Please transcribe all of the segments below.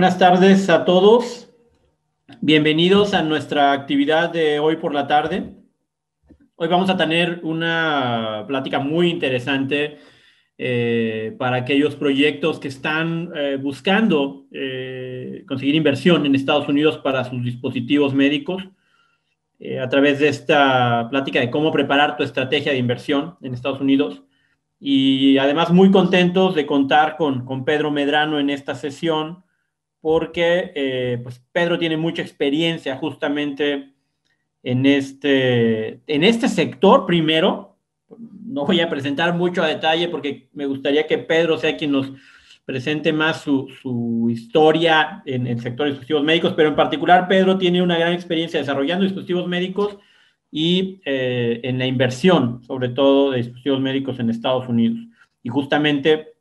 Buenas tardes a todos. Bienvenidos a nuestra actividad de hoy por la tarde. Hoy vamos a tener una plática muy interesante eh, para aquellos proyectos que están eh, buscando eh, conseguir inversión en Estados Unidos para sus dispositivos médicos. a través de esta plática de cómo preparar tu estrategia de inversión en Estados Unidos. Y además muy contentos de contar con, con Pedro Medrano en esta sesión porque eh, pues Pedro tiene mucha experiencia justamente en este, en este sector primero. No voy a presentar mucho a detalle porque me gustaría que Pedro sea quien nos presente más su, su historia en el sector de dispositivos médicos, pero en particular Pedro tiene una gran experiencia desarrollando dispositivos médicos y eh, en la inversión, sobre todo de dispositivos médicos en Estados Unidos. Y justamente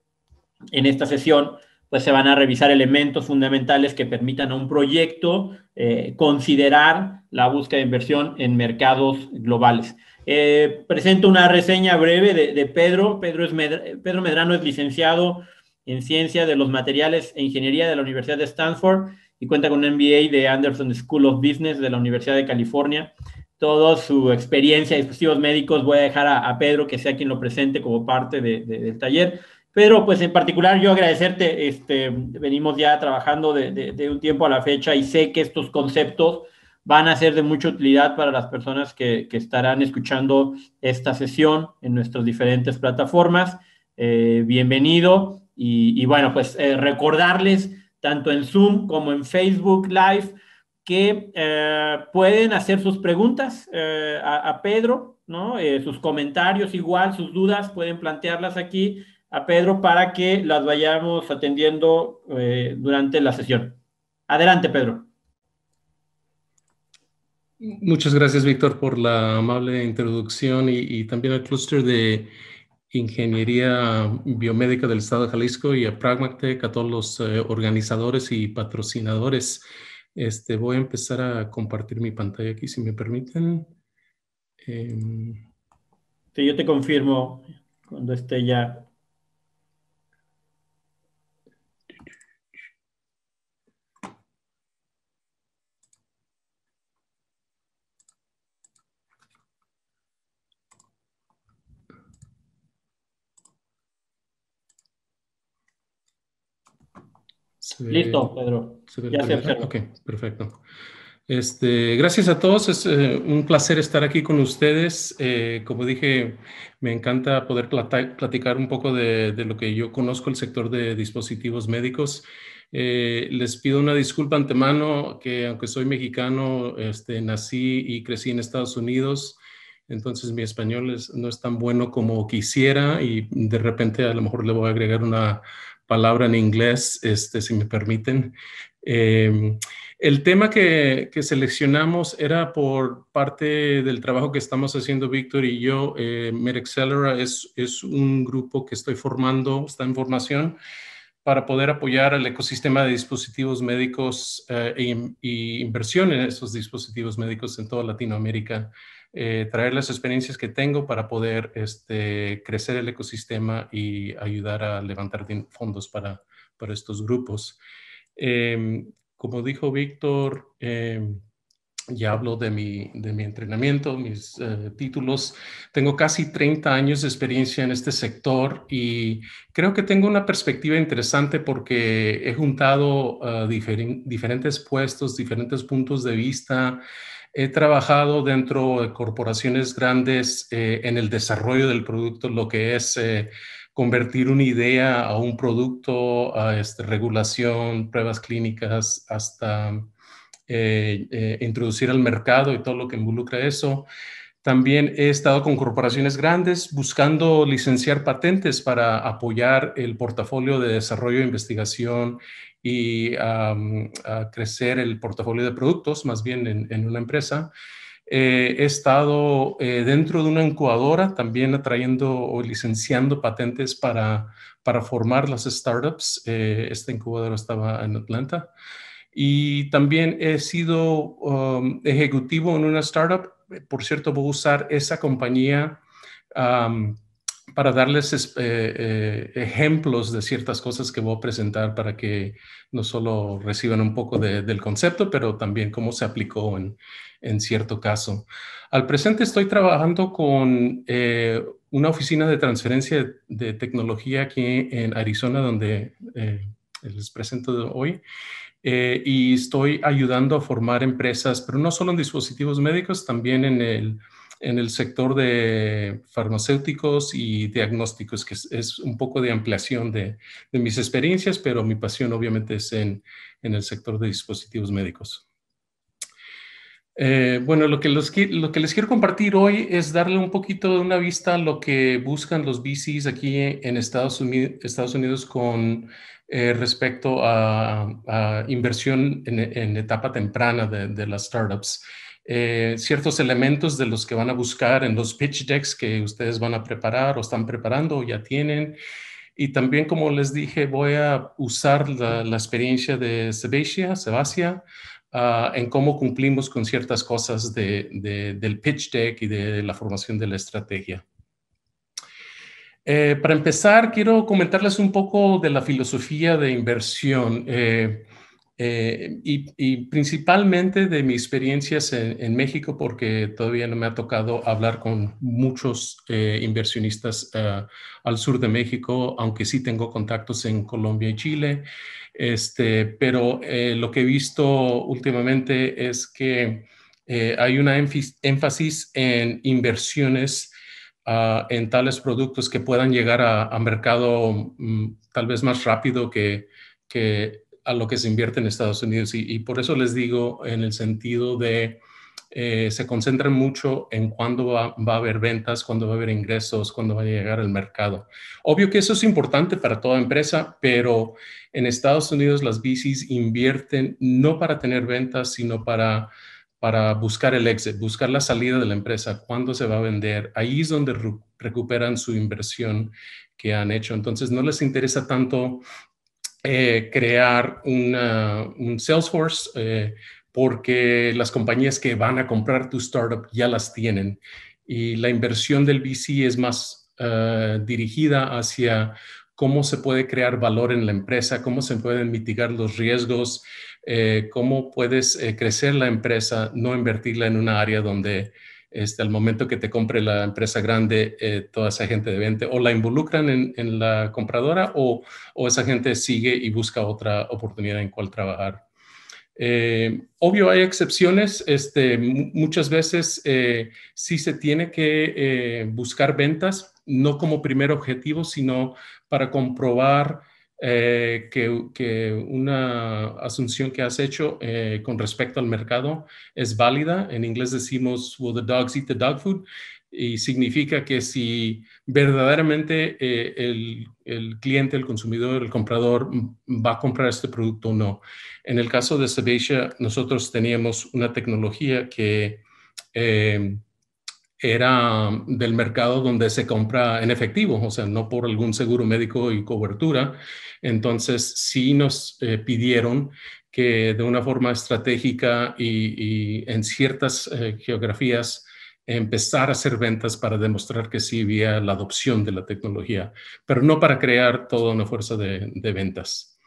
en esta sesión pues se van a revisar elementos fundamentales que permitan a un proyecto eh, considerar la búsqueda de inversión en mercados globales. Eh, presento una reseña breve de, Pedro. Pedro, es Pedro Medrano es licenciado en Ciencia de los Materiales e Ingeniería de la Universidad de Stanford y cuenta con un MBA de Anderson School of Business de la Universidad de California. Toda su experiencia, dispositivos médicos, voy a dejar a, Pedro que sea quien lo presente como parte del taller. Pero pues en particular yo agradecerte, este, venimos ya trabajando de, un tiempo a la fecha y sé que estos conceptos van a ser de mucha utilidad para las personas que, estarán escuchando esta sesión en nuestras diferentes plataformas. Eh, bienvenido y, bueno, pues eh, recordarles tanto en Zoom como en Facebook Live que eh, pueden hacer sus preguntas a, a, Pedro, ¿no? sus comentarios igual, sus dudas, pueden plantearlas aquí a Pedro para que las vayamos atendiendo eh, durante la sesión. Adelante, Pedro. Muchas gracias, Víctor, por la amable introducción y, también al clúster de Ingeniería Biomédica del Estado de Jalisco y a Pragmatic, a todos los eh, organizadores y patrocinadores. Este, voy a empezar a compartir mi pantalla aquí, si me permiten. Em, yo te confirmo cuando esté ya Listo, Pedro. ya se ¿eh? Ok, perfecto. Este, gracias a todos, es eh, un placer estar aquí con ustedes. Eh, como dije, me encanta poder platicar un poco de, lo que yo conozco el sector de dispositivos médicos. les pido una disculpa antemano, que aunque soy mexicano, este, nací y crecí en Estados Unidos, entonces mi español no es tan bueno como quisiera y de repente a lo mejor le voy a agregar una palabra en inglés, este, si me permiten. Em, el tema que, seleccionamos era por parte del trabajo que estamos haciendo Víctor y yo. Eh, es, un grupo que estoy formando, está en formación para poder apoyar al ecosistema de dispositivos médicos e, inversión en esos dispositivos médicos en toda Latinoamérica. Eh, traer las experiencias que tengo para poder este, crecer el ecosistema y ayudar a levantar fondos para, estos grupos. Em, como dijo Víctor, em, ya hablo de mi, entrenamiento, mis eh, títulos. Tengo casi 30 años de experiencia en este sector y creo que tengo una perspectiva interesante porque he juntado eh, diferentes puestos, diferentes puntos de vista He trabajado dentro de corporaciones grandes eh, en el desarrollo del producto, lo que es eh, convertir una idea a un producto, a este, regulación, pruebas clínicas, hasta eh, introducir al mercado y todo lo que involucra eso. También he estado con corporaciones grandes buscando licenciar patentes para apoyar el portafolio de desarrollo, e investigación y a crecer el portafolio de productos, más bien en, una empresa. Eh, he estado eh, dentro de una incubadora también atrayendo o licenciando patentes para, para formar las startups. Eh, esta incubadora estaba en Atlanta. Y también he sido um, ejecutivo en una startup. Por cierto, voy a usar esa compañía para darles eh, eh, ejemplos de ciertas cosas que voy a presentar para que no solo reciban un poco del concepto, pero también cómo se aplicó en, en cierto caso. Al presente estoy trabajando con eh, una oficina de transferencia de, de tecnología aquí en Arizona, donde les presento hoy. y estoy ayudando a formar empresas, pero no solo en dispositivos médicos, también en el en el sector de farmacéuticos y diagnósticos, que es, un poco de ampliación de, mis experiencias, pero mi pasión obviamente es en, en el sector de dispositivos médicos. Eh, bueno, lo que, lo que les quiero compartir hoy es darle un poquito de una vista a lo que buscan los VCs aquí en Estados Unidos, Estados Unidos con eh, respecto a, inversión en, etapa temprana de las startups. Eh, ciertos elementos de los que van a buscar en los pitch decks que ustedes van a preparar o están preparando o ya tienen. Y también, como les dije, voy a usar la, experiencia de Sebastia ah, en cómo cumplimos con ciertas cosas de, del pitch deck y de la formación de la estrategia. Eh, para empezar, quiero comentarles un poco de la filosofía de inversión. Eh, eh, y, principalmente de mis experiencias en, México, porque todavía no me ha tocado hablar con muchos eh, inversionistas eh, al sur de México, aunque sí tengo contactos en Colombia y Chile. Este, pero lo que he visto últimamente es que hay una énfasis en inversiones ah, en tales productos que puedan llegar a, mercado mm, tal vez más rápido que, que a lo que se invierte en Estados Unidos. Y, por eso les digo en el sentido de, eh, se concentran mucho en cuándo va, a haber ventas, cuándo va a haber ingresos, cuándo va a llegar el mercado. Obvio que eso es importante para toda empresa, pero en Estados Unidos las bicis invierten no para tener ventas, sino para para buscar el exit, buscar la salida de la empresa, cuándo se va a vender. Ahí es donde recuperan su inversión que han hecho. Entonces, no les interesa tanto eh, crear un Salesforce eh, porque las compañías que van a comprar tu startup ya las tienen y la inversión del VC es más eh, dirigida hacia cómo se puede crear valor en la empresa, cómo se pueden mitigar los riesgos, cómo puedes crecer la empresa, no invertirla en una área donde este, al momento que te compre la empresa grande, eh, toda esa gente de venta o la involucran en, la compradora o, esa gente sigue y busca otra oportunidad en cual trabajar. Eh, obvio, hay excepciones. Este, muchas veces eh, sí se tiene que buscar ventas, no como primer objetivo, sino para comprobar eh, que, una asunción que has hecho eh, con respecto al mercado es válida. En inglés decimos, will the dogs eat the dog food? Y significa que si verdaderamente eh, el, el, cliente, el consumidor, el comprador mm, va a comprar este producto o no. En el caso de Sebasia, nosotros teníamos una tecnología que era del mercado donde se compra en efectivo, o sea, no por algún seguro médico y cobertura. Entonces, sí nos eh, pidieron que de una forma estratégica y, en ciertas eh, geografías empezar a hacer ventas para demostrar que sí había la adopción de la tecnología, pero no para crear toda una fuerza de, de ventas.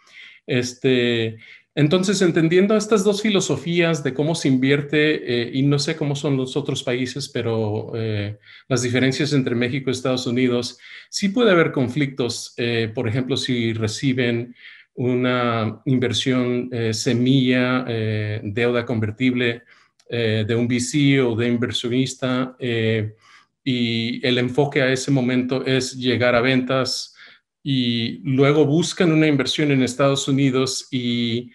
Este, entonces, entendiendo estas dos filosofías de cómo se invierte, eh, y no sé cómo son los otros países, pero eh, las diferencias entre México y Estados Unidos, sí puede haber conflictos, eh, por ejemplo, si reciben una inversión semilla, deuda convertible de un VC o de inversionista, y el enfoque a ese momento es llegar a ventas y luego buscan una inversión en Estados Unidos y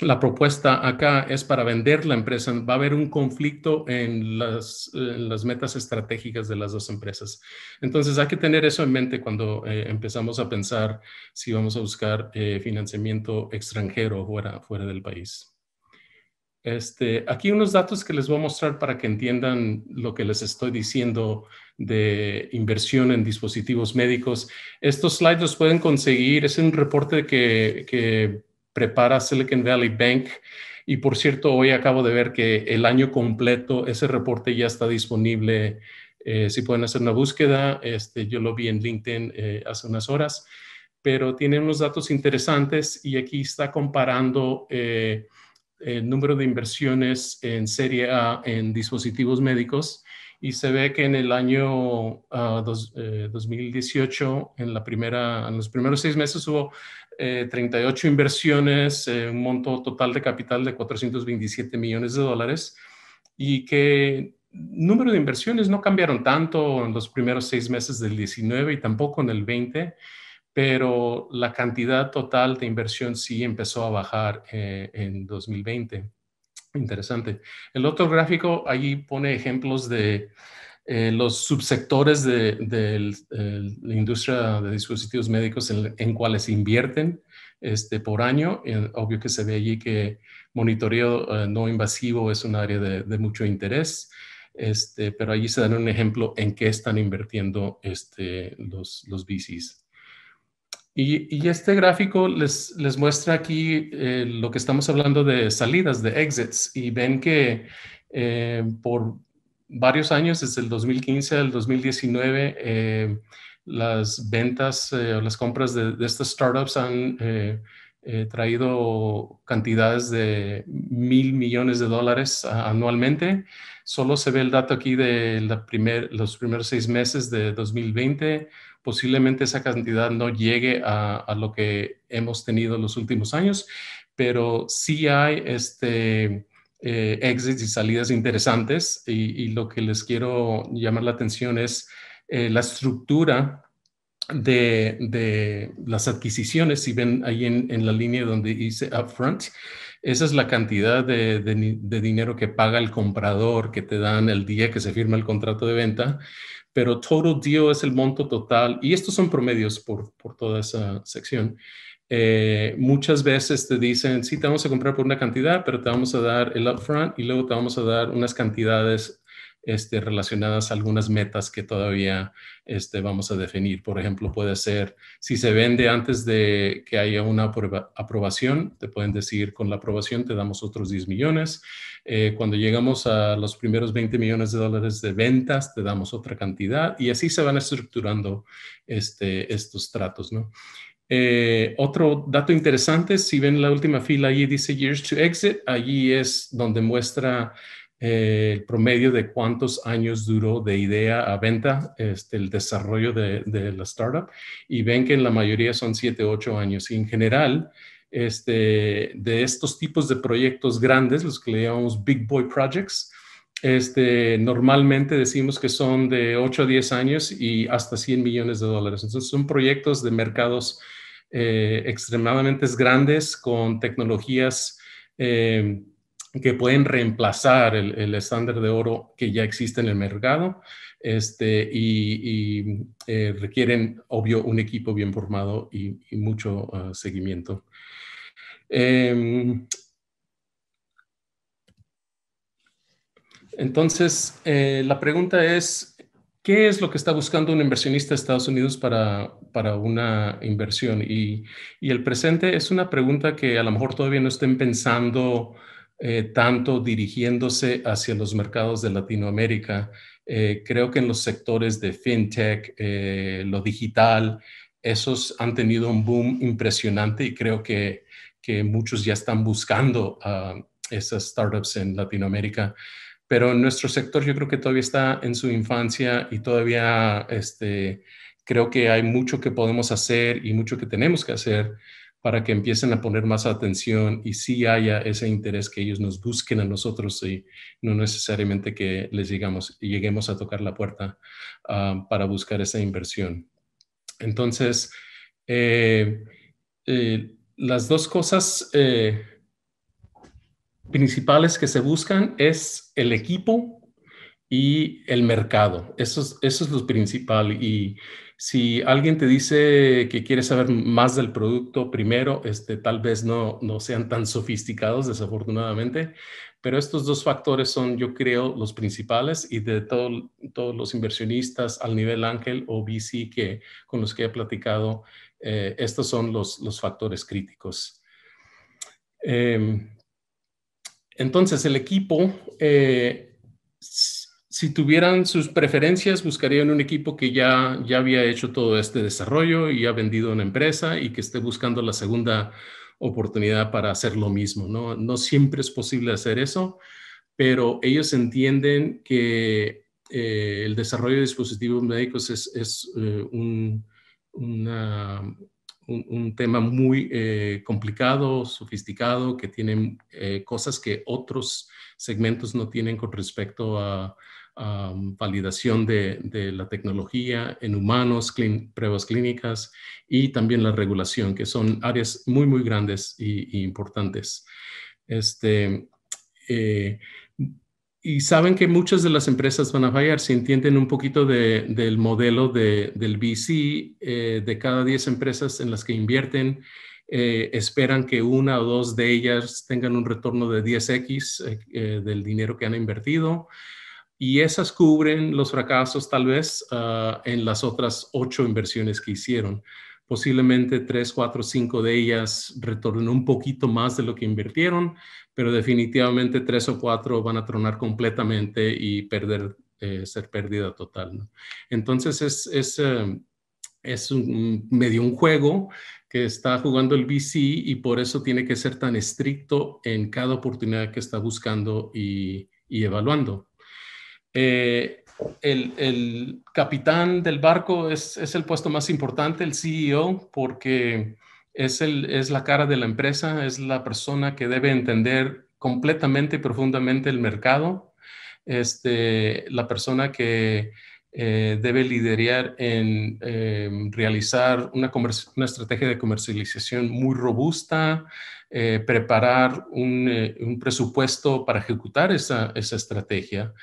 la propuesta acá es para vender la empresa. Va a haber un conflicto en las, las metas estratégicas de las dos empresas. Entonces hay que tener eso en mente cuando eh, empezamos a pensar si vamos a buscar eh, financiamiento extranjero fuera, fuera del país. Este, aquí unos datos que les voy a mostrar para que entiendan lo que les estoy diciendo de inversión en dispositivos médicos. Estos slides los pueden conseguir, es un reporte que, prepara Silicon Valley Bank. Y por cierto, hoy acabo de ver que el año completo, ese reporte ya está disponible. Eh, si pueden hacer una búsqueda, este, yo lo vi en LinkedIn eh, hace unas horas, pero tiene unos datos interesantes y aquí está comparando... Eh, el número de inversiones en serie A en dispositivos médicos y se ve que en el año 2018, ah, eh, en, la primera, en los primeros seis meses hubo 38 eh, inversiones, eh, un monto total de capital de 427 millones de dólares y que número de inversiones no cambiaron tanto en los primeros seis meses del 19 y tampoco en el 20 pero la cantidad total de inversión sí empezó a bajar eh, en 2020. Interesante. El otro gráfico allí pone ejemplos de eh, los subsectores de, la industria de dispositivos médicos en, en cuales invierten este, por año. Eh, obvio que se ve allí que monitoreo no invasivo es un área de, mucho interés. Este, pero allí se dan un ejemplo en qué están invirtiendo este, los, los VCs. Y, este gráfico les, muestra aquí eh, lo que estamos hablando de salidas, de exits, y ven que eh, por varios años, desde el 2015 al 2019, eh, las ventas o las compras de, estas startups han traído cantidades de mil millones de dólares anualmente. Solo se ve el dato aquí de los primeros seis meses de 2020. Posiblemente esa cantidad no llegue a, lo que hemos tenido en los últimos años, pero sí hay este, eh, exits y salidas interesantes y, lo que les quiero llamar la atención es eh, la estructura de, las adquisiciones, si ven ahí en, la línea donde dice upfront, esa es la cantidad de, de, dinero que paga el comprador que te dan el día que se firma el contrato de venta pero total deal es el monto total, y estos son promedios por, toda esa sección. Eh, muchas veces te dicen, sí, te vamos a comprar por una cantidad, pero te vamos a dar el upfront y luego te vamos a dar unas cantidades este, relacionadas a algunas metas que todavía este, vamos a definir. Por ejemplo, puede ser si se vende antes de que haya una aprobación, te pueden decir con la aprobación te damos otros 10 millones. Eh, cuando llegamos a los primeros 20 millones de dólares de ventas, te damos otra cantidad y así se van estructurando este, estos tratos, eh, otro dato interesante, si ven la última fila ahí dice Years to Exit, allí es donde muestra eh, el promedio de cuántos años duró de idea a venta este, el desarrollo de, la startup y ven que en la mayoría son 7, 8 años. Y en general, este, de estos tipos de proyectos grandes, los que le llamamos Big Boy Projects, este, normalmente decimos que son de 8 a 10 años y hasta 100 millones de dólares. Entonces son proyectos de mercados eh, extremadamente grandes con tecnologías eh, que pueden reemplazar el estándar de oro que ya existe en el mercado este, y, eh, requieren, obvio, un equipo bien formado y, mucho ah, seguimiento. Em, entonces, eh, la pregunta es, ¿qué es lo que está buscando un inversionista de Estados Unidos para, una inversión? Y, y el presente es una pregunta que a lo mejor todavía no estén pensando eh, tanto dirigiéndose hacia los mercados de Latinoamérica. Eh, creo que en los sectores de fintech, eh, lo digital, esos han tenido un boom impresionante y creo que, muchos ya están buscando a esas startups en Latinoamérica. Pero en nuestro sector yo creo que todavía está en su infancia y todavía este, creo que hay mucho que podemos hacer y mucho que tenemos que hacer para que empiecen a poner más atención y si haya ese interés que ellos nos busquen a nosotros y no necesariamente que les llegamos, lleguemos a tocar la puerta ah, para buscar esa inversión. Entonces, eh, eh, las dos cosas eh, principales que se buscan es el equipo y el mercado. Eso es, eso es lo principal y si alguien te dice que quiere saber más del producto primero, este, tal vez no, no sean tan sofisticados, desafortunadamente, pero estos dos factores son, yo creo, los principales y de todo, todos los inversionistas al nivel ángel o VC que, con los que he platicado, eh, estos son los, los factores críticos. Em, entonces, el equipo... Eh, si tuvieran sus preferencias, buscarían un equipo que ya, ya había hecho todo este desarrollo y ha vendido una empresa y que esté buscando la segunda oportunidad para hacer lo mismo. No, siempre es posible hacer eso, pero ellos entienden que eh, el desarrollo de dispositivos médicos es, eh, un, tema muy eh, complicado, sofisticado, que tiene cosas que otros segmentos no tienen con respecto a, validación de, la tecnología en humanos, pruebas clínicas y también la regulación, que son áreas muy, muy grandes y, importantes. Este, eh, y saben que muchas de las empresas van a fallar. Si entienden un poquito del modelo del VC, eh, de cada 10 empresas en las que invierten, eh, esperan que una o dos de ellas tengan un retorno de 10x del dinero que han invertido y esas cubren los fracasos tal vez ah, en las otras ocho inversiones que hicieron. Posiblemente tres, cuatro, cinco de ellas retornó un poquito más de lo que invirtieron, pero definitivamente tres o cuatro van a tronar completamente y perder, eh, ser pérdida total. Entonces em, es, un, medio un juego que está jugando el VC y por eso tiene que ser tan estricto en cada oportunidad que está buscando y evaluando. Eh, el, capitán del barco es, el puesto más importante, el CEO, porque es, la cara de la empresa, es la persona que debe entender completamente y profundamente el mercado, este, la persona que eh, debe liderar en em, realizar una, estrategia de comercialización muy robusta, eh, preparar un, presupuesto para ejecutar esa estrategia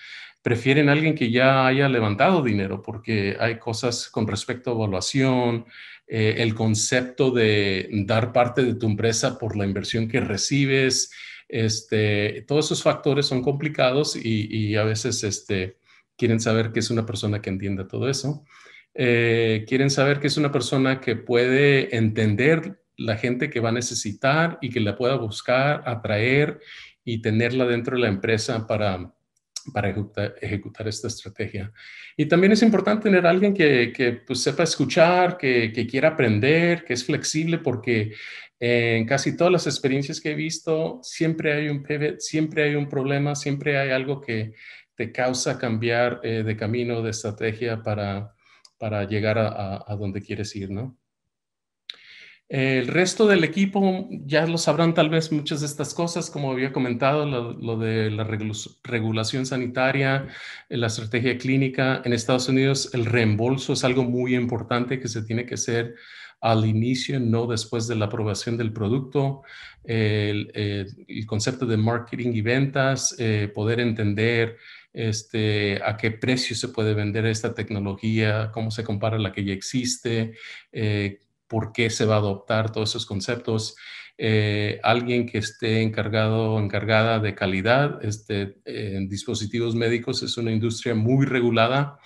prefieren a alguien que ya haya levantado dinero, porque hay cosas con respecto a evaluación, eh, el concepto de dar parte de tu empresa por la inversión que recibes, este, todos esos factores son complicados y, a veces este, quieren saber que es una persona que entienda todo eso. Eh, quieren saber que es una persona que puede entender la gente que va a necesitar y que la pueda buscar, atraer y tenerla dentro de la empresa para, para ejecutar, esta estrategia. Y también es importante tener alguien que, pues, sepa escuchar, que, quiera aprender, que es flexible, porque eh, en casi todas las experiencias que he visto, siempre hay un pivot, siempre hay un problema, siempre hay algo que te causa cambiar eh, de camino, de estrategia para, para llegar a donde quieres ir, ¿no? El resto del equipo ya lo sabrán tal vez muchas de estas cosas, como había comentado, lo, de la regulación sanitaria, la estrategia clínica. En Estados Unidos el reembolso es algo muy importante que se tiene que hacer al inicio, no después de la aprobación del producto, el, eh, concepto de marketing y ventas, eh, poder entender este, a qué precio se puede vender esta tecnología, cómo se compara la que ya existe, eh, por qué se va a adoptar todos esos conceptos. Eh, alguien que esté encargado o encargada de calidad este, en dispositivos médicos es una industria muy regulada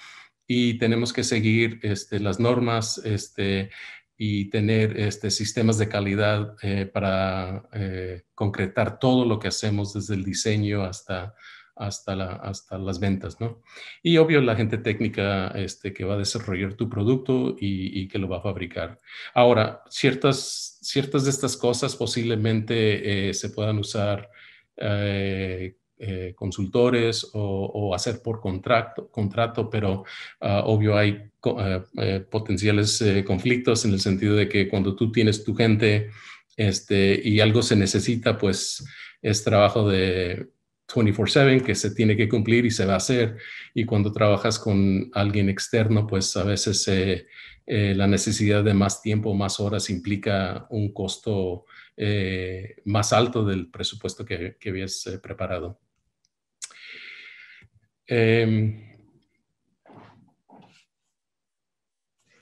y tenemos que seguir este, las normas este, y tener este, sistemas de calidad eh, para eh, concretar todo lo que hacemos desde el diseño hasta hasta, las ventas, ¿no? Y obvio la gente técnica este, que va a desarrollar tu producto y, que lo va a fabricar. Ahora, ciertas, ciertas de estas cosas posiblemente eh, se puedan usar eh, eh, consultores o, hacer por contrato, contrato pero ah, obvio hay potenciales conflictos en el sentido de que cuando tú tienes tu gente este, y algo se necesita, pues es trabajo de 24/7 que se tiene que cumplir y se va a hacer. Y cuando trabajas con alguien externo, pues a veces eh, eh, la necesidad de más tiempo, más horas implica un costo eh, más alto del presupuesto que, que habías preparado. Em,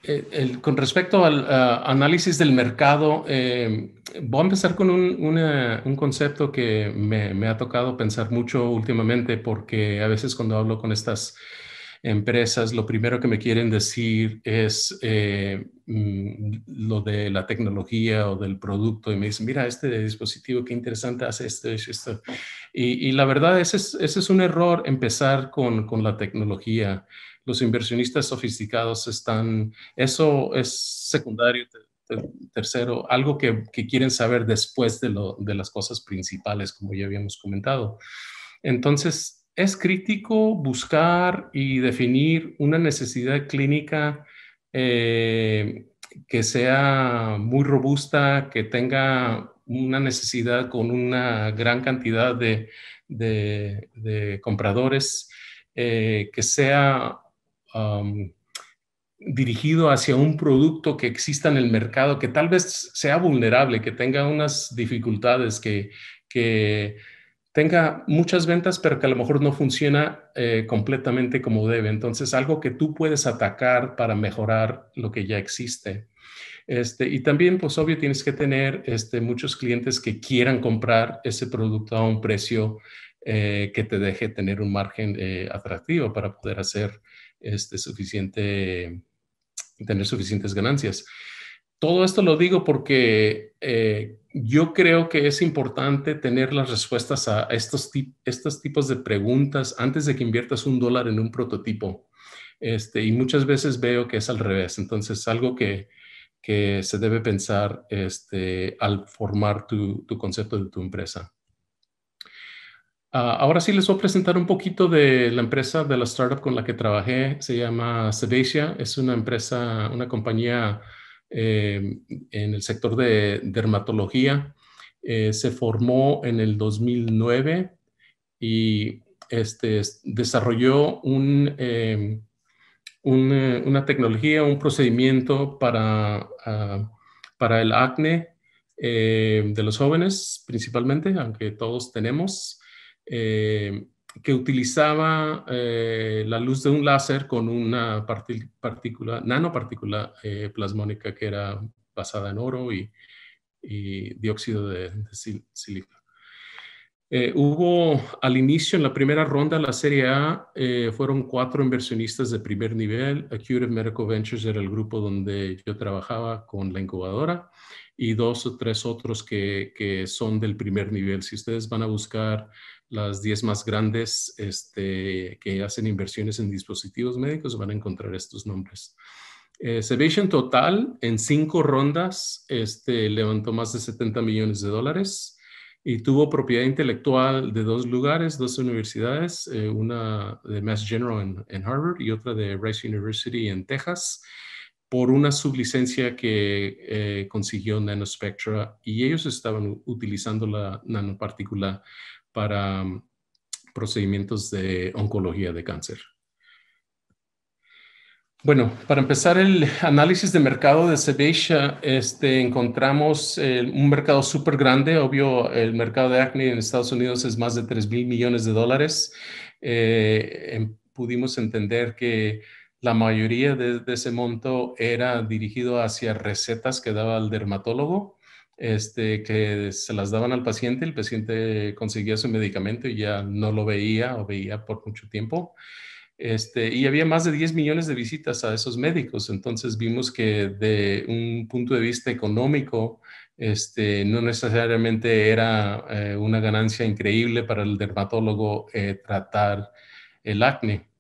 Eh, con respecto al análisis del mercado, eh, voy a empezar con un, concepto que me, ha tocado pensar mucho últimamente porque a veces cuando hablo con estas empresas, lo primero que me quieren decir es eh, mm, lo de la tecnología o del producto y me dicen, mira, este dispositivo, qué interesante hace esto, esto. Y, y la verdad, ese es, un error empezar con, con la tecnología los inversionistas sofisticados están, eso es secundario, tercero, algo que, quieren saber después de, las cosas principales, como ya habíamos comentado. Entonces, es crítico buscar y definir una necesidad clínica eh, que sea muy robusta, que tenga una necesidad con una gran cantidad de, compradores, eh, que sea dirigido hacia un producto que exista en el mercado, que tal vez sea vulnerable, que tenga unas dificultades, que, tenga muchas ventas, pero que a lo mejor no funciona eh, completamente como debe. Entonces, algo que tú puedes atacar para mejorar lo que ya existe. Este, y también, pues obvio, tienes que tener este, muchos clientes que quieran comprar ese producto a un precio eh, que te deje tener un margen eh, atractivo para poder hacer este, suficiente, tener suficientes ganancias. Todo esto lo digo porque eh, yo creo que es importante tener las respuestas a estos, tipos de preguntas antes de que inviertas un dólar en un prototipo. Este, y muchas veces veo que es al revés. Entonces, algo que, se debe pensar este, al formar tu concepto de tu empresa. Ah, ahora sí les voy a presentar un poquito de la empresa de la startup con la que trabajé. Se llama Sebasia, Es una empresa, una compañía eh, en el sector de dermatología. Eh, se formó en el 2009 y este, desarrolló eh, una tecnología, un procedimiento para, ah, para el acné de los jóvenes principalmente, aunque todos tenemos. Eh, que utilizaba eh, la luz de un láser con una partícula, nanopartícula eh, plasmónica que era basada en oro y, dióxido de, de silicio. hubo al inicio, en la primera ronda la Serie A, fueron cuatro inversionistas de primer nivel. Acure Medical Ventures era el grupo donde yo trabajaba con la incubadora y dos o tres otros que, que son del primer nivel. Si ustedes van a buscar las 10 más grandes este, que hacen inversiones en dispositivos médicos, van a encontrar estos nombres. Eh, Total en cinco rondas este, levantó más de 70 millones de dólares y tuvo propiedad intelectual de dos lugares, dos universidades, eh, una de Mass General en, Harvard y otra de Rice University en Texas, por una sublicencia que eh, consiguió NanoSpectra y ellos estaban utilizando la nanopartícula para mm, procedimientos de oncología de cáncer. Bueno, para empezar el análisis de mercado de Cebisha, este, encontramos eh, un mercado súper grande. Obvio, el mercado de acne en Estados Unidos es más de 3 mil millones de dólares. Eh, em, pudimos entender que la mayoría de, ese monto era dirigido hacia recetas que daba el dermatólogo este, que se las daban al paciente, el paciente conseguía su medicamento y ya no lo veía o veía por mucho tiempo. Este, y había más de 10 millones de visitas a esos médicos. Entonces vimos que de un punto de vista económico, este, no necesariamente era eh, una ganancia increíble para el dermatólogo eh, tratar el acné.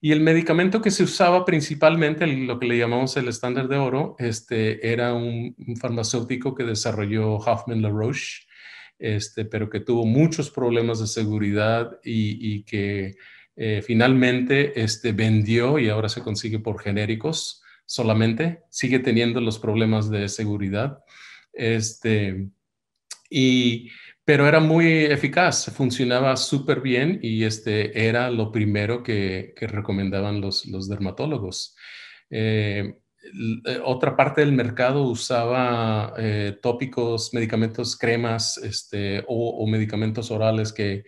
Y el medicamento que se usaba principalmente, lo que le llamamos el estándar de oro, este, era un, farmacéutico que desarrolló Hoffman LaRoche, este, pero que tuvo muchos problemas de seguridad y, que eh, finalmente este, vendió y ahora se consigue por genéricos solamente, sigue teniendo los problemas de seguridad. Este, y pero era muy eficaz, funcionaba súper bien y este era lo primero que, recomendaban los, dermatólogos. Eh, eh, otra parte del mercado usaba eh, tópicos, medicamentos, cremas este, o, medicamentos orales que,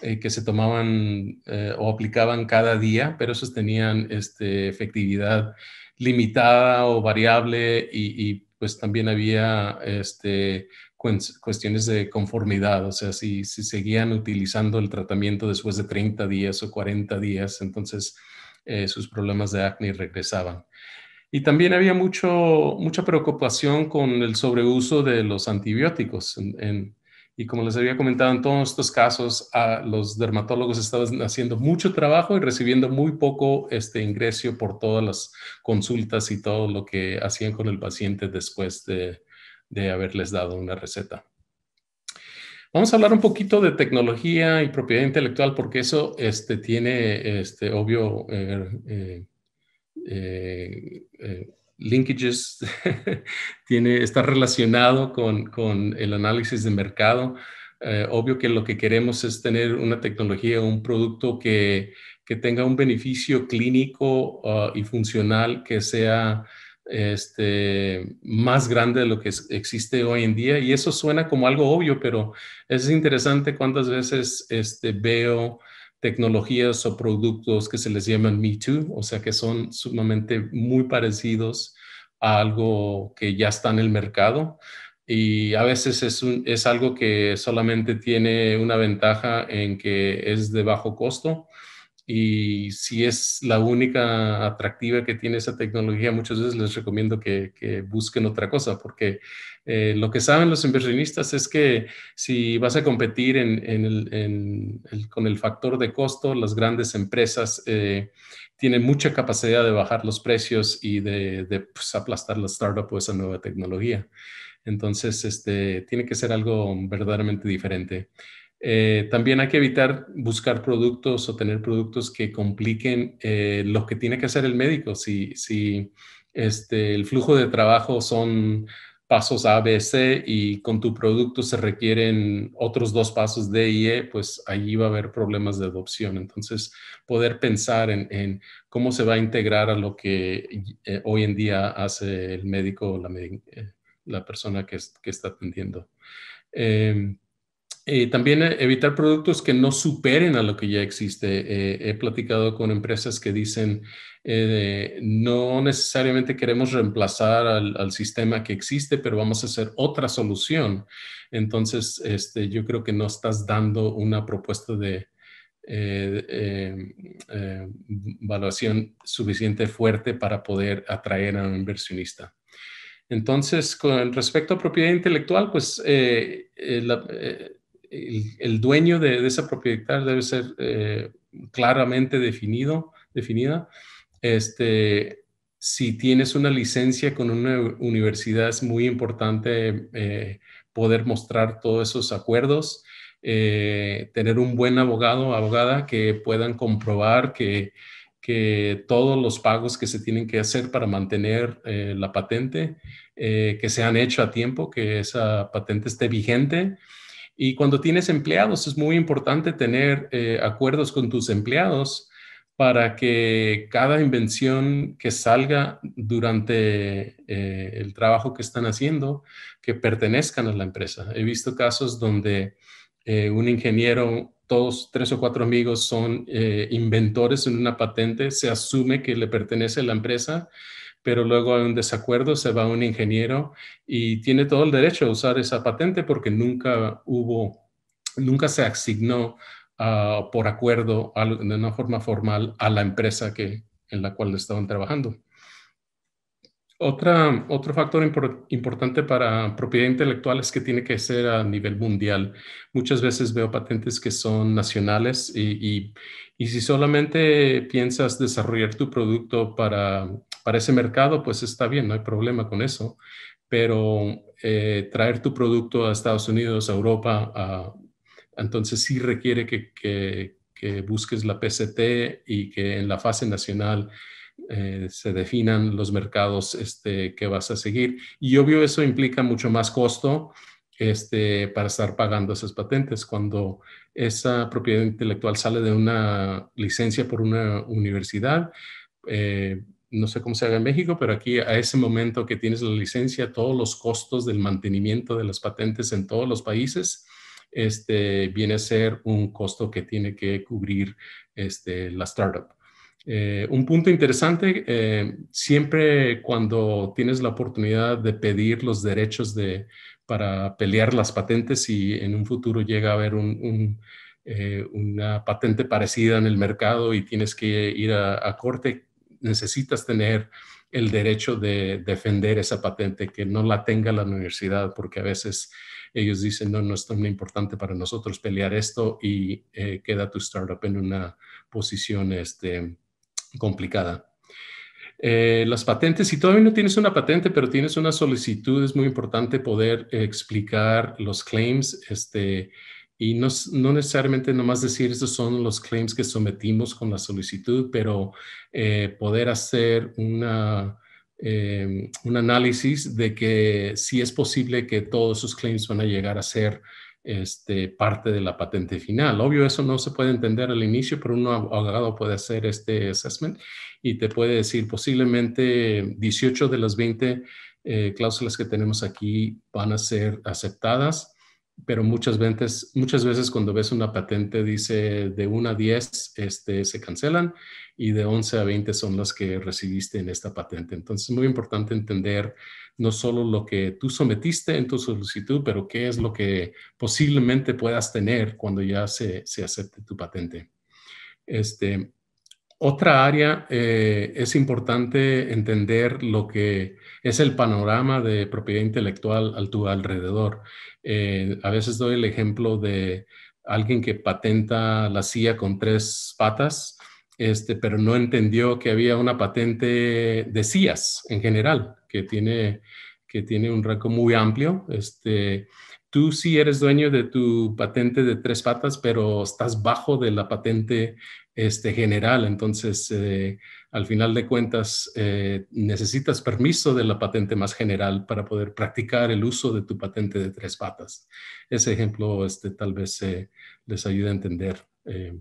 se tomaban o aplicaban cada día, pero esos tenían este, efectividad limitada o variable y, y pues también había este, cuestiones de conformidad, o sea, si, si seguían utilizando el tratamiento después de 30 días o 40 días, entonces eh, sus problemas de acné regresaban. Y también había mucho, mucha preocupación con el sobreuso de los antibióticos. y como les había comentado, en todos estos casos, ah, los dermatólogos estaban haciendo mucho trabajo y recibiendo muy poco este ingreso por todas las consultas y todo lo que hacían con el paciente después de, de haberles dado una receta. Vamos a hablar un poquito de tecnología y propiedad intelectual porque eso este, tiene, este, obvio, eh, eh, eh, linkages, tiene, está relacionado con, con, el análisis de mercado. obvio que lo que queremos es tener una tecnología, un producto que, que tenga un beneficio clínico ah, y funcional que sea este, más grande de lo que existe hoy en día. Y eso suena como algo obvio, pero es interesante cuántas veces este, veo tecnologías o productos que se les llaman Me Too, o sea, que son sumamente muy parecidos a algo que ya está en el mercado. Y a veces es algo que solamente tiene una ventaja en que es de bajo costo, y si es la única atractiva que tiene esa tecnología, muchas veces les recomiendo que, busquen otra cosa, porque eh, lo que saben los inversionistas es que si vas a competir con el factor de costo, las grandes empresas eh, tienen mucha capacidad de bajar los precios y de, pues, aplastar la startup o esa nueva tecnología. Entonces, este, tiene que ser algo verdaderamente diferente. Eh, también hay que evitar buscar productos o tener productos que compliquen eh, lo que tiene que hacer el médico. Si, si este, el flujo de trabajo son pasos A, B, C y con tu producto se requieren otros dos pasos D y E, pues allí va a haber problemas de adopción. Entonces, poder pensar en, cómo se va a integrar a lo que eh, hoy en día hace el médico o la, persona que, está atendiendo. Em, eh, también eh, evitar productos que no superen a lo que ya existe. Eh, he platicado con empresas que dicen, no necesariamente queremos reemplazar al, sistema que existe, pero vamos a hacer otra solución. Entonces, este, yo creo que no estás dando una propuesta de, eh, evaluación em, suficiente fuerte para poder atraer a un inversionista. Entonces, con respecto a propiedad intelectual, pues la, el, dueño de, esa propiedad debe ser eh, claramente definido, definida. Este, si tienes una licencia con una universidad, es muy importante eh, poder mostrar todos esos acuerdos, eh, tener un buen abogado, o abogada que puedan comprobar que, todos los pagos que se tienen que hacer para mantener la patente, que se han hecho a tiempo, que esa patente esté vigente y cuando tienes empleados, es muy importante tener eh, acuerdos con tus empleados para que cada invención que salga durante eh, el trabajo que están haciendo, que pertenezcan a la empresa. He visto casos donde eh, un ingeniero, todos tres o cuatro amigos son inventores en una patente, se asume que le pertenece a la empresa pero luego hay un desacuerdo, se va un ingeniero y tiene todo el derecho a usar esa patente porque nunca hubo, nunca se asignó ah, por acuerdo de una forma formal a la empresa que, en la cual estaban trabajando. Otra, otro factor importante para propiedad intelectual es que tiene que ser a nivel mundial. Muchas veces veo patentes que son nacionales y si solamente piensas desarrollar tu producto para para ese mercado, pues está bien, no hay problema con eso. Pero eh, traer tu producto a Estados Unidos, a Europa, entonces sí requiere que, busques la PCT y que en la fase nacional eh, se definan los mercados este, que vas a seguir. Y obvio eso implica mucho más costo este, para estar pagando esas patentes. Cuando esa propiedad intelectual sale de una licencia por una universidad, eh, no sé cómo se haga en México, pero aquí a ese momento que tienes la licencia, todos los costos del mantenimiento de las patentes en todos los países, este, viene a ser un costo que tiene que cubrir este, la startup. Eh, un punto interesante, eh, siempre cuando tienes la oportunidad de pedir los derechos de, para pelear las patentes y en un futuro llega a haber eh, una patente parecida en el mercado y tienes que ir a corte, necesitas tener el derecho de defender esa patente, que no la tenga la universidad, porque a veces ellos dicen, no, no es tan importante para nosotros pelear esto y eh, queda tu startup en una posición este, complicada. Eh, las patentes, si todavía no tienes una patente, pero tienes una solicitud, es muy importante poder explicar los claims, este, y no, no, necesariamente nomás decir esos son los claims que sometimos con la solicitud, pero eh, poder hacer una, eh, un análisis de que si es posible que todos esos claims van a llegar a ser este, parte de la patente final. Obvio, eso no se puede entender al inicio, pero un abogado puede hacer este assessment y te puede decir posiblemente 18 de las 20 eh, cláusulas que tenemos aquí van a ser aceptadas pero muchas veces, muchas veces cuando ves una patente dice de 1 a 10 este, se cancelan y de 11 a 20 son las que recibiste en esta patente. Entonces es muy importante entender no solo lo que tú sometiste en tu solicitud, pero qué es lo que posiblemente puedas tener cuando ya se, se acepte tu patente. Este, otra área eh, es importante entender lo que es el panorama de propiedad intelectual al tu alrededor. Eh, a veces doy el ejemplo de alguien que patenta la silla con tres patas, este, pero no entendió que había una patente de sillas en general, que tiene, que tiene un rango muy amplio. Este, tú sí eres dueño de tu patente de tres patas, pero estás bajo de la patente este, general. Entonces, eh, al final de cuentas eh, necesitas permiso de la patente más general para poder practicar el uso de tu patente de tres patas. Ese ejemplo este, tal vez eh, les ayude a entender eh,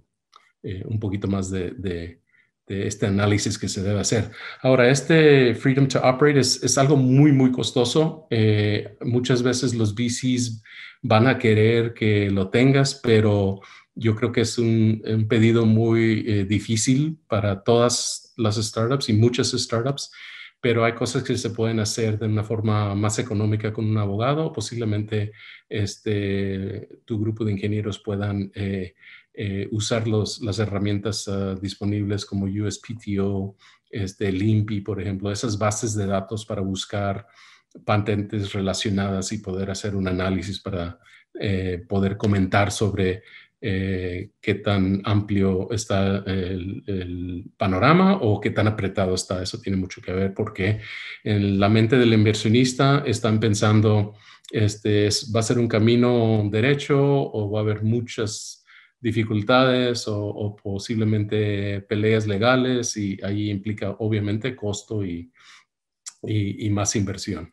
un poquito más de, este análisis que se debe hacer. Ahora, este Freedom to Operate es, algo muy, muy costoso. muchas veces los VCs van a querer que lo tengas, pero... Yo creo que es un, un pedido muy difícil para todas las startups y muchas startups, pero hay cosas que se pueden hacer de una forma más económica con un abogado. Posiblemente este, tu grupo de ingenieros puedan eh, eh, usar las herramientas ah, disponibles como USPTO, este, LIMPI, por ejemplo, esas bases de datos para buscar patentes relacionadas y poder hacer un análisis para eh, poder comentar sobre eh, qué tan amplio está el, panorama o qué tan apretado está. Eso tiene mucho que ver porque en la mente del inversionista están pensando, este, va a ser un camino derecho o va a haber muchas dificultades o, posiblemente peleas legales y ahí implica obviamente costo y más inversión.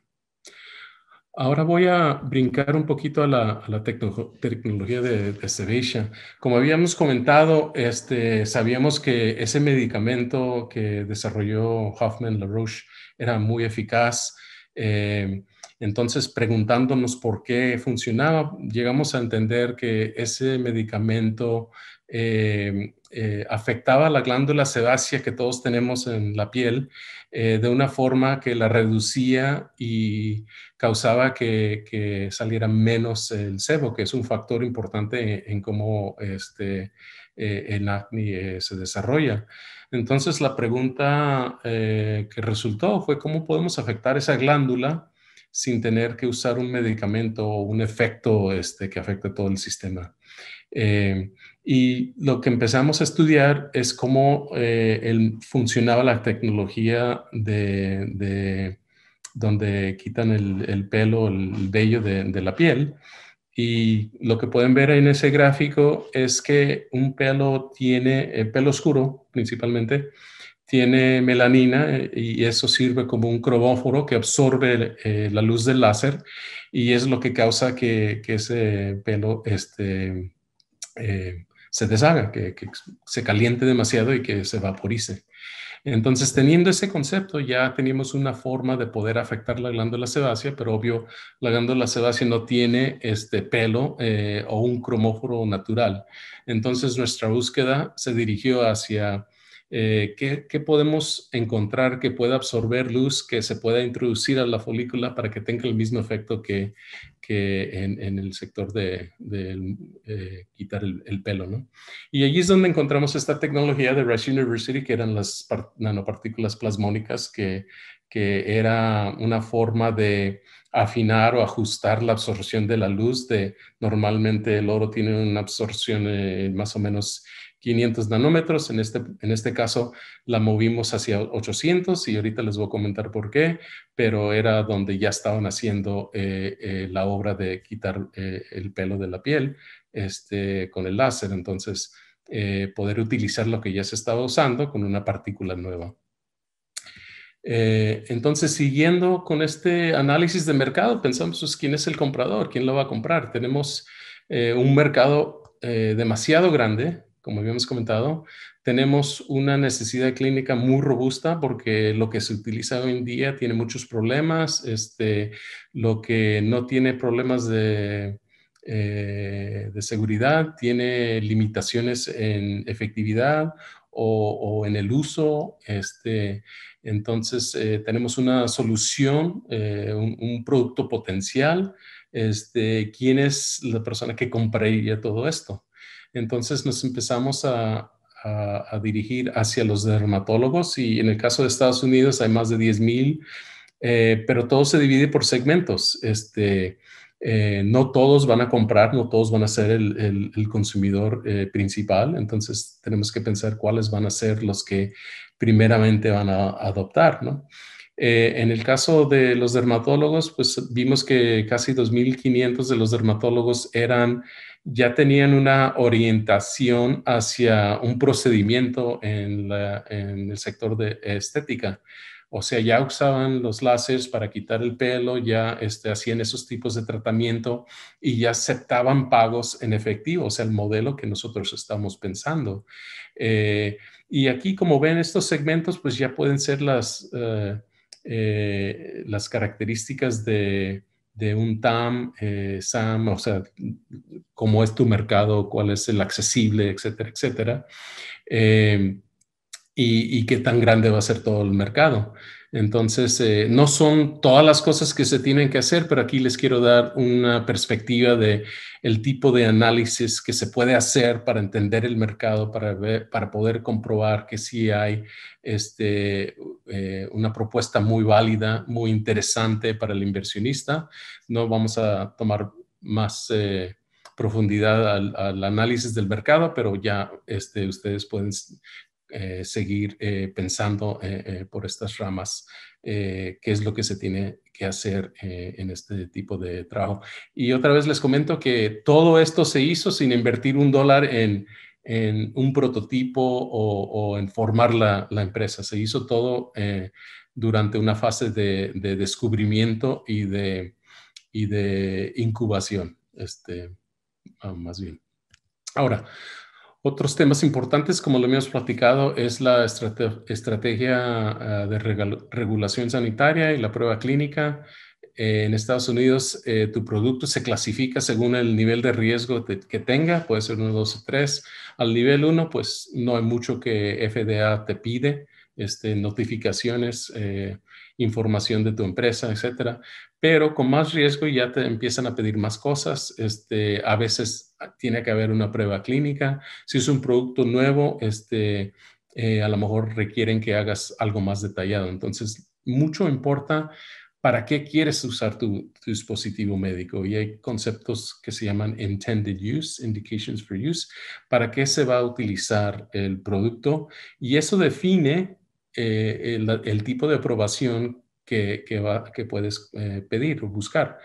Ahora voy a brincar un poquito a la, tecnología de, de Como habíamos comentado, este, sabíamos que ese medicamento que desarrolló Hoffman LaRouche era muy eficaz. Eh, entonces, preguntándonos por qué funcionaba, llegamos a entender que ese medicamento eh, eh, afectaba la glándula sebácea que todos tenemos en la piel eh, de una forma que la reducía y causaba que, saliera menos el sebo, que es un factor importante en, cómo este, eh, el acné se desarrolla. Entonces la pregunta que resultó fue cómo podemos afectar esa glándula sin tener que usar un medicamento o un efecto este, que afecte todo el sistema. Y lo que empezamos a estudiar es cómo eh, funcionaba la tecnología de, donde quitan el, pelo, el vello de, la piel. Y lo que pueden ver en ese gráfico es que un pelo tiene, el eh, pelo oscuro principalmente, tiene melanina eh, y eso sirve como un cromóforo que absorbe la luz del láser y es lo que causa que, ese pelo este, se deshaga, que, se caliente demasiado y que se vaporice. Entonces, teniendo ese concepto, ya tenemos una forma de poder afectar la glándula sebácea, pero obvio, la glándula sebácea no tiene este pelo eh, o un cromóforo natural. Entonces, nuestra búsqueda se dirigió hacia eh, ¿qué, ¿qué, podemos encontrar que pueda absorber luz, que se pueda introducir a la folícula para que tenga el mismo efecto que que en, el sector de, eh, quitar el, pelo. ¿no? Y allí es donde encontramos esta tecnología de Rush University, que eran las nanopartículas plasmónicas, que, era una forma de afinar o ajustar la absorción de la luz. De, normalmente el oro tiene una absorción eh, más o menos 500 nanómetros, en este, en este caso la movimos hacia 800 y ahorita les voy a comentar por qué, pero era donde ya estaban haciendo eh, eh, la obra de quitar eh, el pelo de la piel este, con el láser, entonces poder utilizar lo que ya se estaba usando con una partícula nueva. entonces, siguiendo con este análisis de mercado, pensamos, pues, ¿quién es el comprador? ¿Quién lo va a comprar? Tenemos un mercado demasiado grande como habíamos comentado, tenemos una necesidad clínica muy robusta porque lo que se utiliza hoy en día tiene muchos problemas, este, lo que no tiene problemas de, eh, seguridad tiene limitaciones en efectividad o, en el uso. Este, entonces, eh, tenemos una solución, eh, un, producto potencial. Este, ¿Quién es la persona que compraría todo esto? Entonces nos empezamos a, dirigir hacia los dermatólogos y en el caso de Estados Unidos hay más de 10.000, eh, pero todo se divide por segmentos. Este, eh, no todos van a comprar, no todos van a ser el, consumidor eh, principal, entonces tenemos que pensar cuáles van a ser los que primeramente van a adoptar, ¿no? en el caso de los dermatólogos, pues vimos que casi 2.500 de los dermatólogos eran ya tenían una orientación hacia un procedimiento en, el sector de estética. O sea, ya usaban los láseres para quitar el pelo, ya este, hacían esos tipos de tratamiento y ya aceptaban pagos en efectivo, o sea, el modelo que nosotros estamos pensando. Eh, y aquí, como ven, estos segmentos, pues ya pueden ser las, eh, eh, las características de, de un TAM, eh, SAM, o sea, cómo es tu mercado, cuál es el accesible, etcétera, etcétera, eh, y, qué tan grande va a ser todo el mercado. Entonces, eh, no son todas las cosas que se tienen que hacer, pero aquí les quiero dar una perspectiva de el tipo de análisis que se puede hacer para entender el mercado, para, ver, para poder comprobar que sí hay este, eh, una propuesta muy válida, muy interesante para el inversionista. No vamos a tomar más... Eh, profundidad al, análisis del mercado, pero ya este, ustedes pueden eh, seguir eh, pensando eh, por estas ramas, qué es lo que se tiene que hacer en este tipo de trabajo. Y otra vez les comento que todo esto se hizo sin invertir un dólar en, un prototipo o, en formar la, empresa. Se hizo todo durante una fase de, descubrimiento y de, incubación, este, ah, más bien. Ahora, otros temas importantes, como lo hemos platicado, es la estrategia ah, de regulación sanitaria y la prueba clínica. Eh, en Estados Unidos, eh, tu producto se clasifica según el nivel de riesgo que tenga, puede ser dos 2, tres. Al nivel 1, pues no hay mucho que FDA te pide, este, notificaciones, eh, información de tu empresa, etcétera pero con más riesgo ya te empiezan a pedir más cosas. Este, a veces tiene que haber una prueba clínica. Si es un producto nuevo, este, eh, a lo mejor requieren que hagas algo más detallado. Entonces, mucho importa para qué quieres usar tu, dispositivo médico. Y hay conceptos que se llaman intended use, indications for use, para qué se va a utilizar el producto. Y eso define eh, el tipo de aprobación que, puedes eh, pedir o buscar.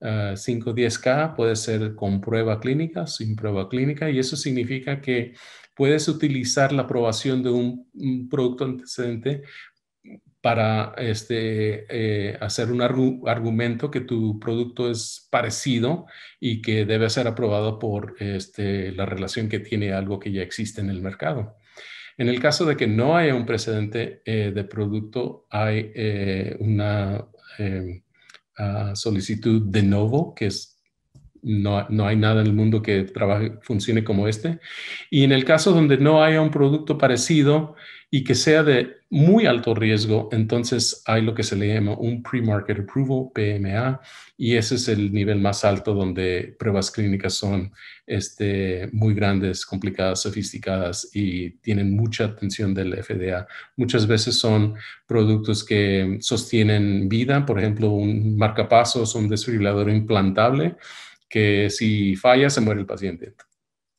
Uh, ah, 510K puede ser con prueba clínica, sin prueba clínica, y eso significa que puedes utilizar la aprobación de un, producto antecedente para este, eh, hacer un argumento que tu producto es parecido y que debe ser aprobado por este, la relación que tiene algo que ya existe en el mercado. En el caso de que no haya un precedente eh, de producto, hay eh, una eh, ah, solicitud de novo, que es no, hay nada en el mundo que trabaje, funcione como este. Y en el caso donde no haya un producto parecido y que sea de muy alto riesgo, entonces hay lo que se le llama un pre-market approval, PMA, y ese es el nivel más alto donde pruebas clínicas son este, muy grandes, complicadas, sofisticadas y tienen mucha atención del FDA. Muchas veces son productos que sostienen vida, por ejemplo, un marcapasos, un desfibrilador implantable que si falla se muere el paciente.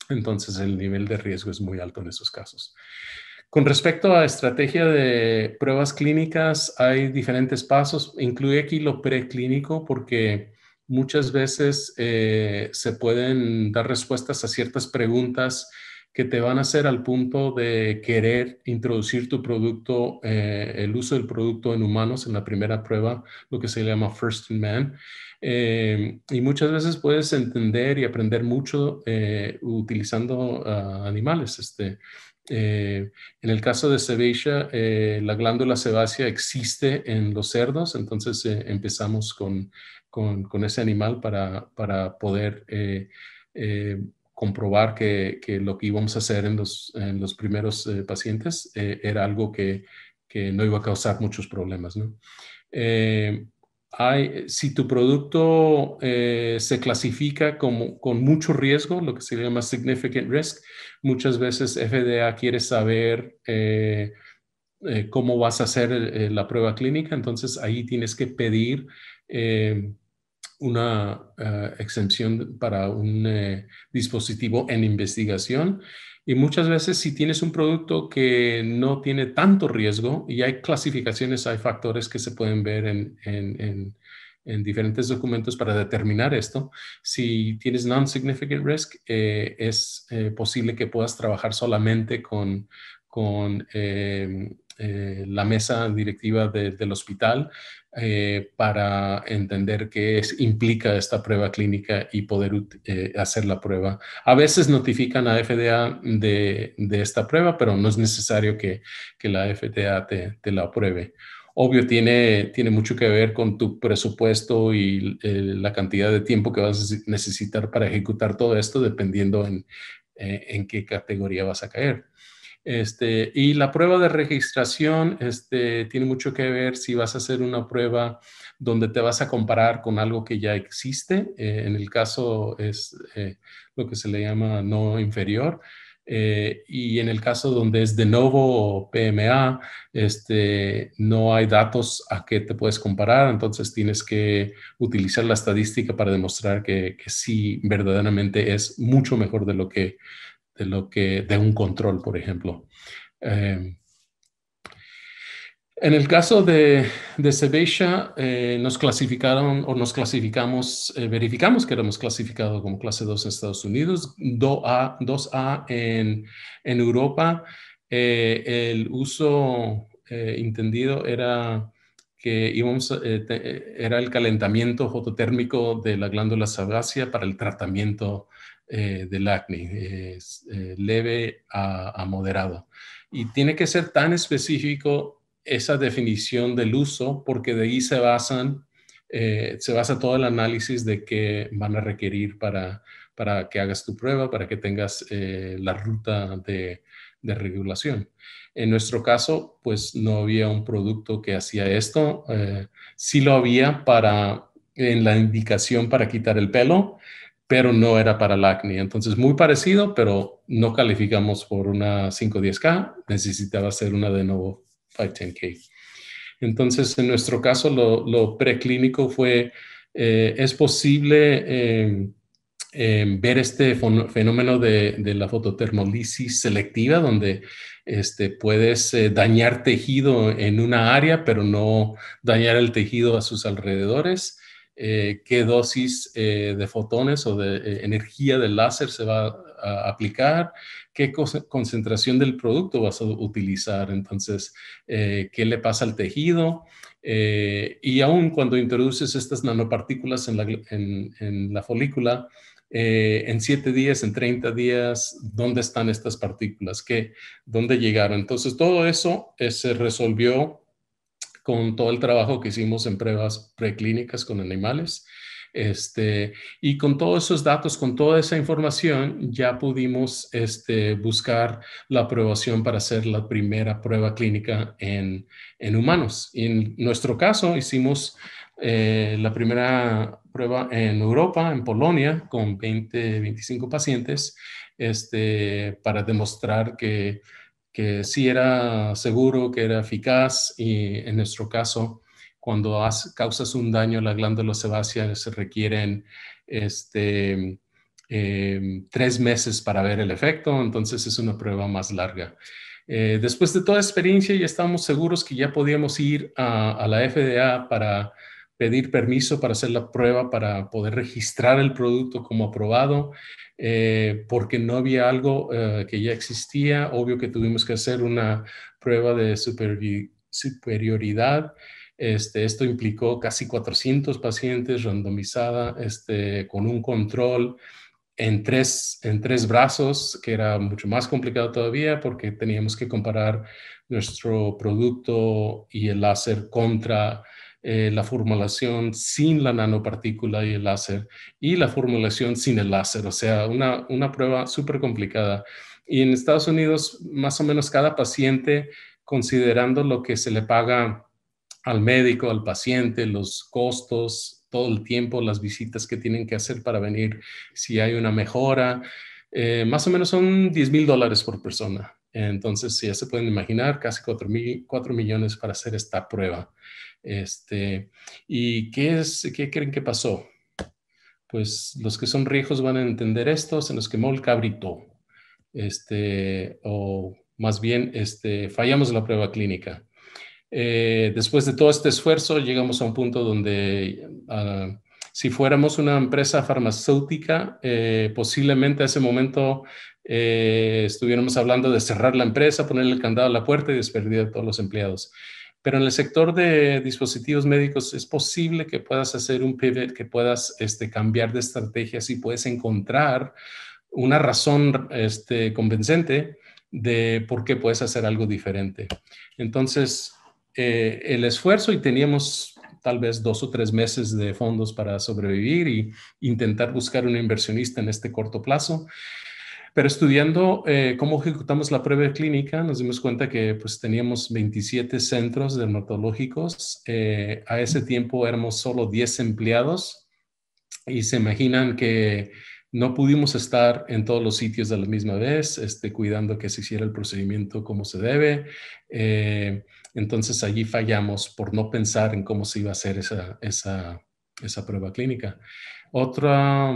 Entonces el nivel de riesgo es muy alto en esos casos. Con respecto a estrategia de pruebas clínicas, hay diferentes pasos. Incluye aquí lo preclínico porque muchas veces eh, se pueden dar respuestas a ciertas preguntas que te van a hacer al punto de querer introducir tu producto, eh, el uso del producto en humanos en la primera prueba, lo que se llama first in man. Eh, y muchas veces puedes entender y aprender mucho eh, utilizando ah, animales. Este, eh, en el caso de Sebacia, la glándula sebácea existe en los cerdos, entonces empezamos con, ese animal para, poder comprobar que, lo que íbamos a hacer en los, en primeros pacientes era algo que, no iba a causar muchos problemas. ¿no? Eh, si tu producto eh, se clasifica con mucho riesgo, lo que se llama significant risk, muchas veces FDA quiere saber eh, cómo vas a hacer la prueba clínica, entonces ahí tienes que pedir una exención para un dispositivo en investigación. Y muchas veces si tienes un producto que no tiene tanto riesgo, y hay clasificaciones, hay factores que se pueden ver en, diferentes documentos para determinar esto, si tienes non-significant risk, eh, es eh, posible que puedas trabajar solamente con, con eh, eh, la mesa directiva del hospital eh, para entender qué es, implica esta prueba clínica y poder eh, hacer la prueba. A veces notifican a FDA de, esta prueba, pero no es necesario que, la FDA te, la apruebe. Obvio, tiene, tiene mucho que ver con tu presupuesto y la cantidad de tiempo que vas a necesitar para ejecutar todo esto, dependiendo en qué categoría vas a caer. Este, y la prueba de registración este, tiene mucho que ver si vas a hacer una prueba donde te vas a comparar con algo que ya existe. Eh, en el caso es eh, lo que se le llama no inferior. Eh, y en el caso donde es de novo o PMA, este, no hay datos a que te puedes comparar, entonces tienes que utilizar la estadística para demostrar que, que sí verdaderamente es mucho mejor de lo que de lo que de un control, por ejemplo. Eh, en el caso de, de eh, nos clasificaron o nos clasificamos, eh, verificamos que éramos clasificados como clase 2 en Estados Unidos, 2A, 2A en, Europa. el uso entendido era que íbamos, era el calentamiento fototérmico de la glándula sagacia para el tratamiento eh, del acné, es, eh, leve a, moderado. Y tiene que ser tan específico esa definición del uso, porque de ahí se basan, eh, se basa todo el análisis de qué van a requerir para, que hagas tu prueba, para que tengas la ruta de, regulación. En nuestro caso, pues no había un producto que hacía esto. sí lo había para en la indicación para quitar el pelo, pero no era para la acné. Entonces, muy parecido, pero no calificamos por una 510K, necesitaba hacer una de nuevo 510K. Entonces, en nuestro caso, lo, preclínico fue, eh, es posible em, em, ver este fenómeno de, la fototermolisis selectiva, donde este, puedes eh, dañar tejido en una área, pero no dañar el tejido a sus alrededores. Eh, qué dosis eh, de fotones o de eh, energía del láser se va a aplicar, qué concentración del producto vas a utilizar, entonces, qué le pasa al tejido. y aún cuando introduces estas nanopartículas en la, en la folícula, en 7 días, en 30 días, ¿dónde están estas partículas? ¿Qué, ¿Dónde llegaron? Entonces, todo eso se resolvió con todo el trabajo que hicimos en pruebas preclínicas con animales. Este, y con todos esos datos, con toda esa información, ya pudimos este, buscar la aprobación para hacer la primera prueba clínica en, humanos. en nuestro caso, hicimos eh, la primera prueba en Europa, en Polonia, con 20, 25 pacientes, este, para demostrar que que sí era seguro, que era eficaz y en nuestro caso, cuando causas un daño a la glándula sebácea se requieren este, eh, tres meses para ver el efecto, entonces es una prueba más larga. Eh, después de toda experiencia ya estamos seguros que ya podíamos ir a la FDA para pedir permiso para hacer la prueba, para poder registrar el producto como aprobado, eh, porque no había algo eh, que ya existía. Obvio que tuvimos que hacer una prueba de superioridad. Este, esto implicó casi 400 pacientes randomizada este, con un control en tres, en tres brazos, que era mucho más complicado todavía porque teníamos que comparar nuestro producto y el láser contra eh, la formulación sin la nanopartícula y el láser y la formulación sin el láser, o sea, una, prueba súper complicada. Y en Estados Unidos, más o menos cada paciente, considerando lo que se le paga al médico, al paciente, los costos, todo el tiempo, las visitas que tienen que hacer para venir, si hay una mejora, eh, más o menos son 10 mil dólares por persona. Entonces, si ya se pueden imaginar, casi 4, 4 millones para hacer esta prueba. Este, ¿Y qué, creen que pasó? Pues los que son ricos van a entender esto, se nos quemó el cabrito. Este, o más bien este, fallamos la prueba clínica. Eh, después de todo este esfuerzo, llegamos a un punto donde ah, si fuéramos una empresa farmacéutica, eh, posiblemente a ese momento eh, estuviéramos hablando de cerrar la empresa, ponerle el candado a la puerta y despedir a todos los empleados. Pero en el sector de dispositivos médicos es posible que puedas hacer un pivot, que puedas este, cambiar de estrategia si puedes encontrar una razón este, convincente de por qué puedes hacer algo diferente. Entonces, eh, el esfuerzo y teníamos tal vez dos o tres meses de fondos para sobrevivir y intentar buscar un inversionista en este corto plazo. Pero estudiando eh, cómo ejecutamos la prueba clínica, nos dimos cuenta que pues, teníamos 27 centros dermatológicos. Eh, a ese tiempo éramos solo 10 empleados y se imaginan que no pudimos estar en todos los sitios a la misma vez, este, cuidando que se hiciera el procedimiento como se debe. Eh, entonces allí fallamos por no pensar en cómo se iba a hacer esa, esa, esa prueba clínica. Otra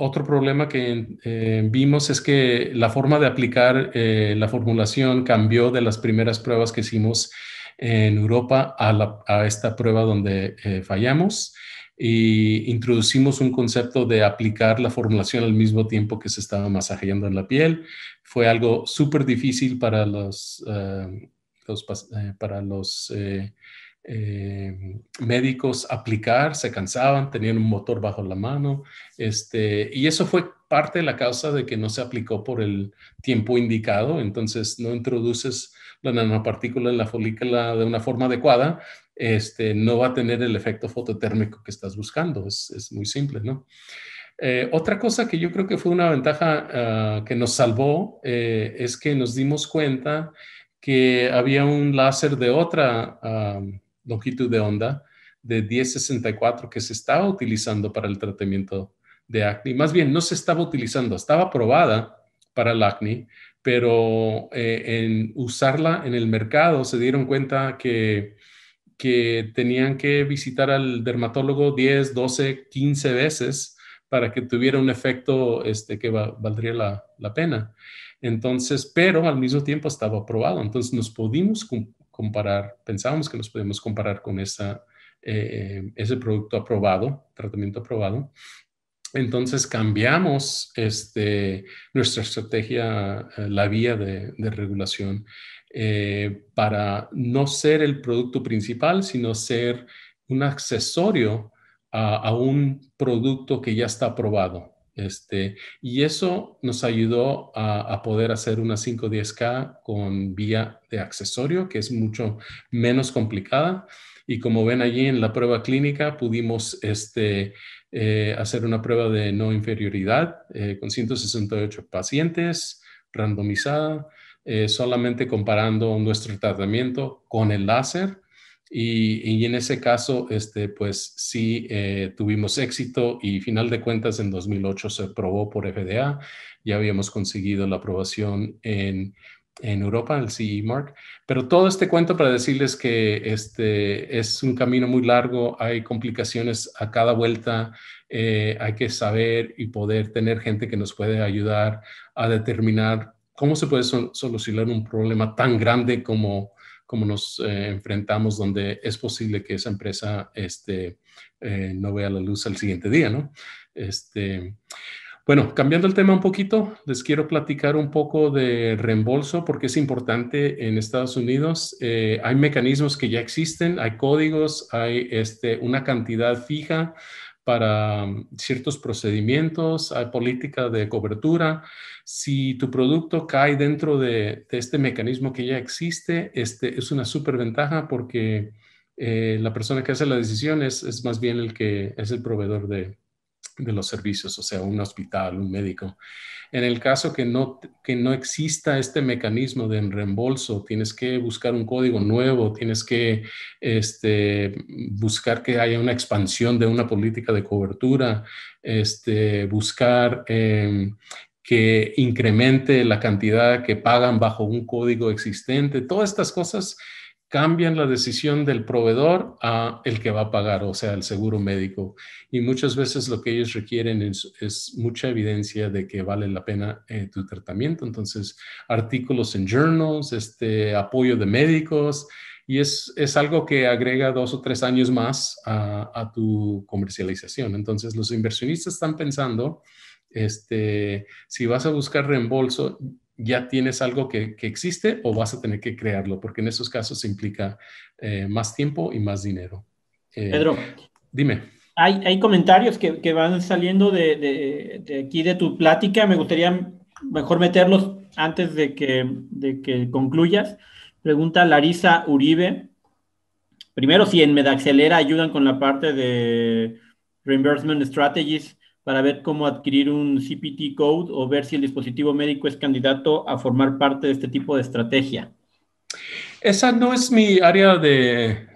otro problema que eh, vimos es que la forma de aplicar eh, la formulación cambió de las primeras pruebas que hicimos en Europa a, esta prueba donde eh, fallamos y introducimos un concepto de aplicar la formulación al mismo tiempo que se estaba masajeando en la piel. Fue algo súper difícil para los para los eh, médicos aplicar, se cansaban, tenían un motor bajo la mano, este, y eso fue parte de la causa de que no se aplicó por el tiempo indicado, entonces no introduces la nanopartícula en la folícula de una forma adecuada, este, no va a tener el efecto fototérmico que estás buscando, es, muy simple, ¿no? Eh, otra cosa que yo creo que fue una ventaja ah, que nos salvó eh, es que nos dimos cuenta que había un láser de otra... Ah, longitud de onda de 1064 que se estaba utilizando para el tratamiento de acné. Más bien, no se estaba utilizando, estaba aprobada para el acné, pero eh, en usarla en el mercado se dieron cuenta que, que tenían que visitar al dermatólogo 10, 12, 15 veces para que tuviera un efecto este, que valdría la, pena. Entonces, pero al mismo tiempo estaba aprobado. Entonces nos pudimos, comparar, pensábamos que nos podíamos comparar con eh, ese producto aprobado, tratamiento aprobado. Entonces cambiamos este, nuestra estrategia, eh, la vía de, regulación, eh, para no ser el producto principal, sino ser un accesorio a un producto que ya está aprobado este, y eso nos ayudó a, poder hacer una 510K con vía de accesorio, que es mucho menos complicada. Y como ven allí en la prueba clínica, pudimos este, eh, hacer una prueba de no inferioridad eh, con 168 pacientes, randomizada, eh, solamente comparando nuestro tratamiento con el láser y, en ese caso, este, pues sí eh, tuvimos éxito y final de cuentas en 2008 se aprobó por FDA. Ya habíamos conseguido la aprobación en en Europa, el CE Mark. Pero todo este cuento para decirles que este es un camino muy largo, hay complicaciones a cada vuelta, eh, hay que saber y poder tener gente que nos puede ayudar a determinar cómo se puede solucionar un problema tan grande como cómo nos eh, enfrentamos, donde es posible que esa empresa este, eh, no vea la luz al siguiente día, ¿no? Este, bueno, cambiando el tema un poquito, les quiero platicar un poco de reembolso porque es importante en Estados Unidos. Eh, hay mecanismos que ya existen, hay códigos, hay este, una cantidad fija para mm, ciertos procedimientos, hay política de cobertura. Si tu producto cae dentro de, este mecanismo que ya existe, este, es una súper ventaja porque eh, la persona que hace la decisión es, es, más bien el que es el proveedor de, de los servicios, o sea, un hospital, un médico. En el caso que no, que no exista este mecanismo de reembolso, tienes que buscar un código nuevo, tienes que este, buscar que haya una expansión de una política de cobertura, este, buscar em, que incremente la cantidad que pagan bajo un código existente. Todas estas cosas cambian la decisión del proveedor a el que va a pagar, o sea, el seguro médico. Y muchas veces lo que ellos requieren es, mucha evidencia de que vale la pena eh, tu tratamiento. Entonces, artículos en journals, este, apoyo de médicos, y es, es algo que agrega dos o tres años más a, a tu comercialización. Entonces, los inversionistas están pensando, este, si vas a buscar reembolso, ya tienes algo que, existe o vas a tener que crearlo, porque en esos casos implica eh, más tiempo y más dinero. Eh, Pedro, dime. Hay, comentarios que, van saliendo de, aquí de tu plática, me gustaría mejor meterlos antes de que, de que concluyas. Pregunta Larisa Uribe. Primero, si en Medaxelera ayudan con la parte de reimbursement strategies para ver cómo adquirir un CPT code o ver si el dispositivo médico es candidato a formar parte de este tipo de estrategia? Esa no es mi área de,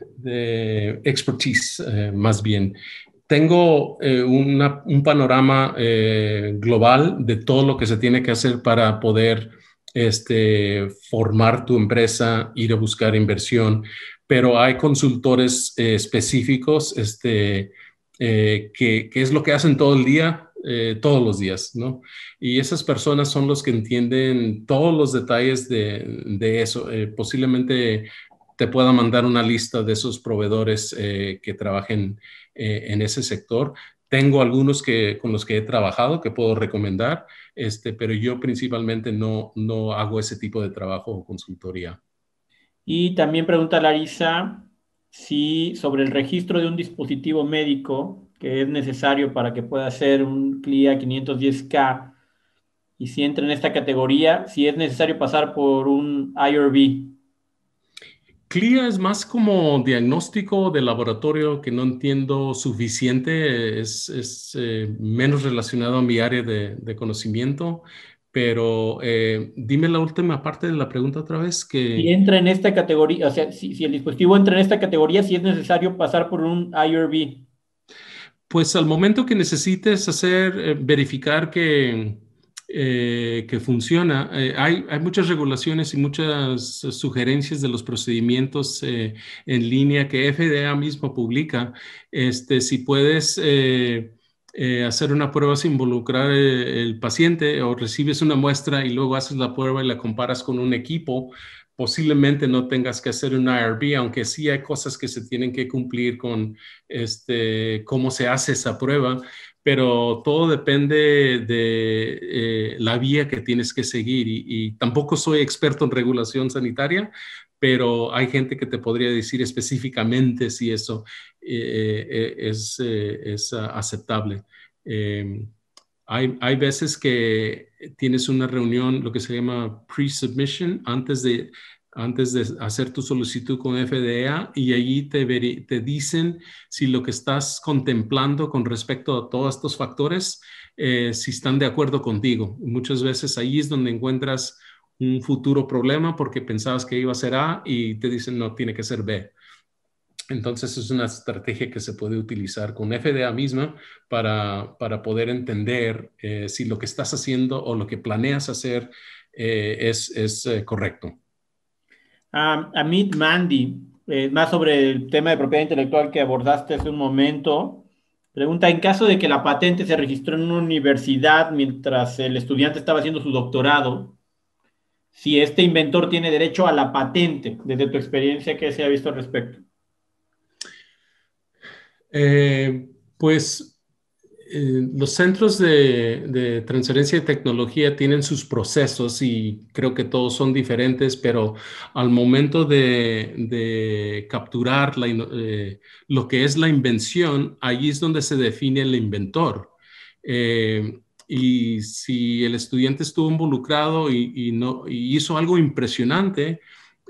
expertise, eh, más bien. Tengo eh, un panorama eh, global de todo lo que se tiene que hacer para poder este, formar tu empresa, ir a buscar inversión, pero hay consultores específicos este, eh, ¿Qué que, es lo que hacen todo el día, eh, todos los días, ¿no? Y esas personas son los que entienden todos los detalles de, eso. Eh, posiblemente te pueda mandar una lista de esos proveedores que trabajen en ese sector. Tengo algunos que, con los que he trabajado que puedo recomendar, este, pero yo principalmente no, no hago ese tipo de trabajo o consultoría. Y también pregunta Larisa, si sobre el registro de un dispositivo médico que es necesario para que pueda ser un CLIA 510K y si entra en esta categoría, si es necesario pasar por un IRB. CLIA es más como diagnóstico de laboratorio que no entiendo suficiente, es, eh, menos relacionado a mi área de conocimiento. Pero eh, dime la última parte de la pregunta otra vez que... Si entra en esta categoría, o sea, si, el dispositivo entra en esta categoría, si es necesario pasar por un IRB. Pues al momento que necesites hacer, eh, verificar que, eh, que funciona, hay, hay, muchas regulaciones y muchas sugerencias de los procedimientos en línea que FDA mismo publica. Este, si puedes... Eh, hacer una prueba sin involucrar al eh, el paciente o recibes una muestra y luego haces la prueba y la comparas con un equipo, posiblemente no tengas que hacer un IRB, aunque sí hay cosas que se tienen que cumplir con este, cómo se hace esa prueba, pero todo depende de eh, la vía que tienes que seguir y, tampoco soy experto en regulación sanitaria, pero hay gente que te podría decir específicamente si eso eh, eh, eh, es, aceptable. Em, hay, veces que tienes una reunión, lo que se llama pre-submission, antes de, antes de hacer tu solicitud con FDA y allí te, dicen si lo que estás contemplando con respecto a todos estos factores, si están de acuerdo contigo. Muchas veces ahí es donde encuentras un futuro problema porque pensabas que iba a ser A y te dicen no, tiene que ser B. Entonces es una estrategia que se puede utilizar con FDA misma para, poder entender eh, si lo que estás haciendo o lo que planeas hacer eh, es, eh, correcto. a ah, Amit Mandy, más sobre el tema de propiedad intelectual que abordaste hace un momento, pregunta, en caso de que la patente se registró en una universidad mientras el estudiante estaba haciendo su doctorado, si este inventor tiene derecho a la patente, desde tu experiencia ¿qué se ha visto al respecto. Eh, pues eh, los centros de, transferencia de tecnología tienen sus procesos y creo que todos son diferentes, pero al momento de, capturar eh, lo que es la invención, allí es donde se define el inventor. Eh, y si el estudiante estuvo involucrado y, no, hizo algo impresionante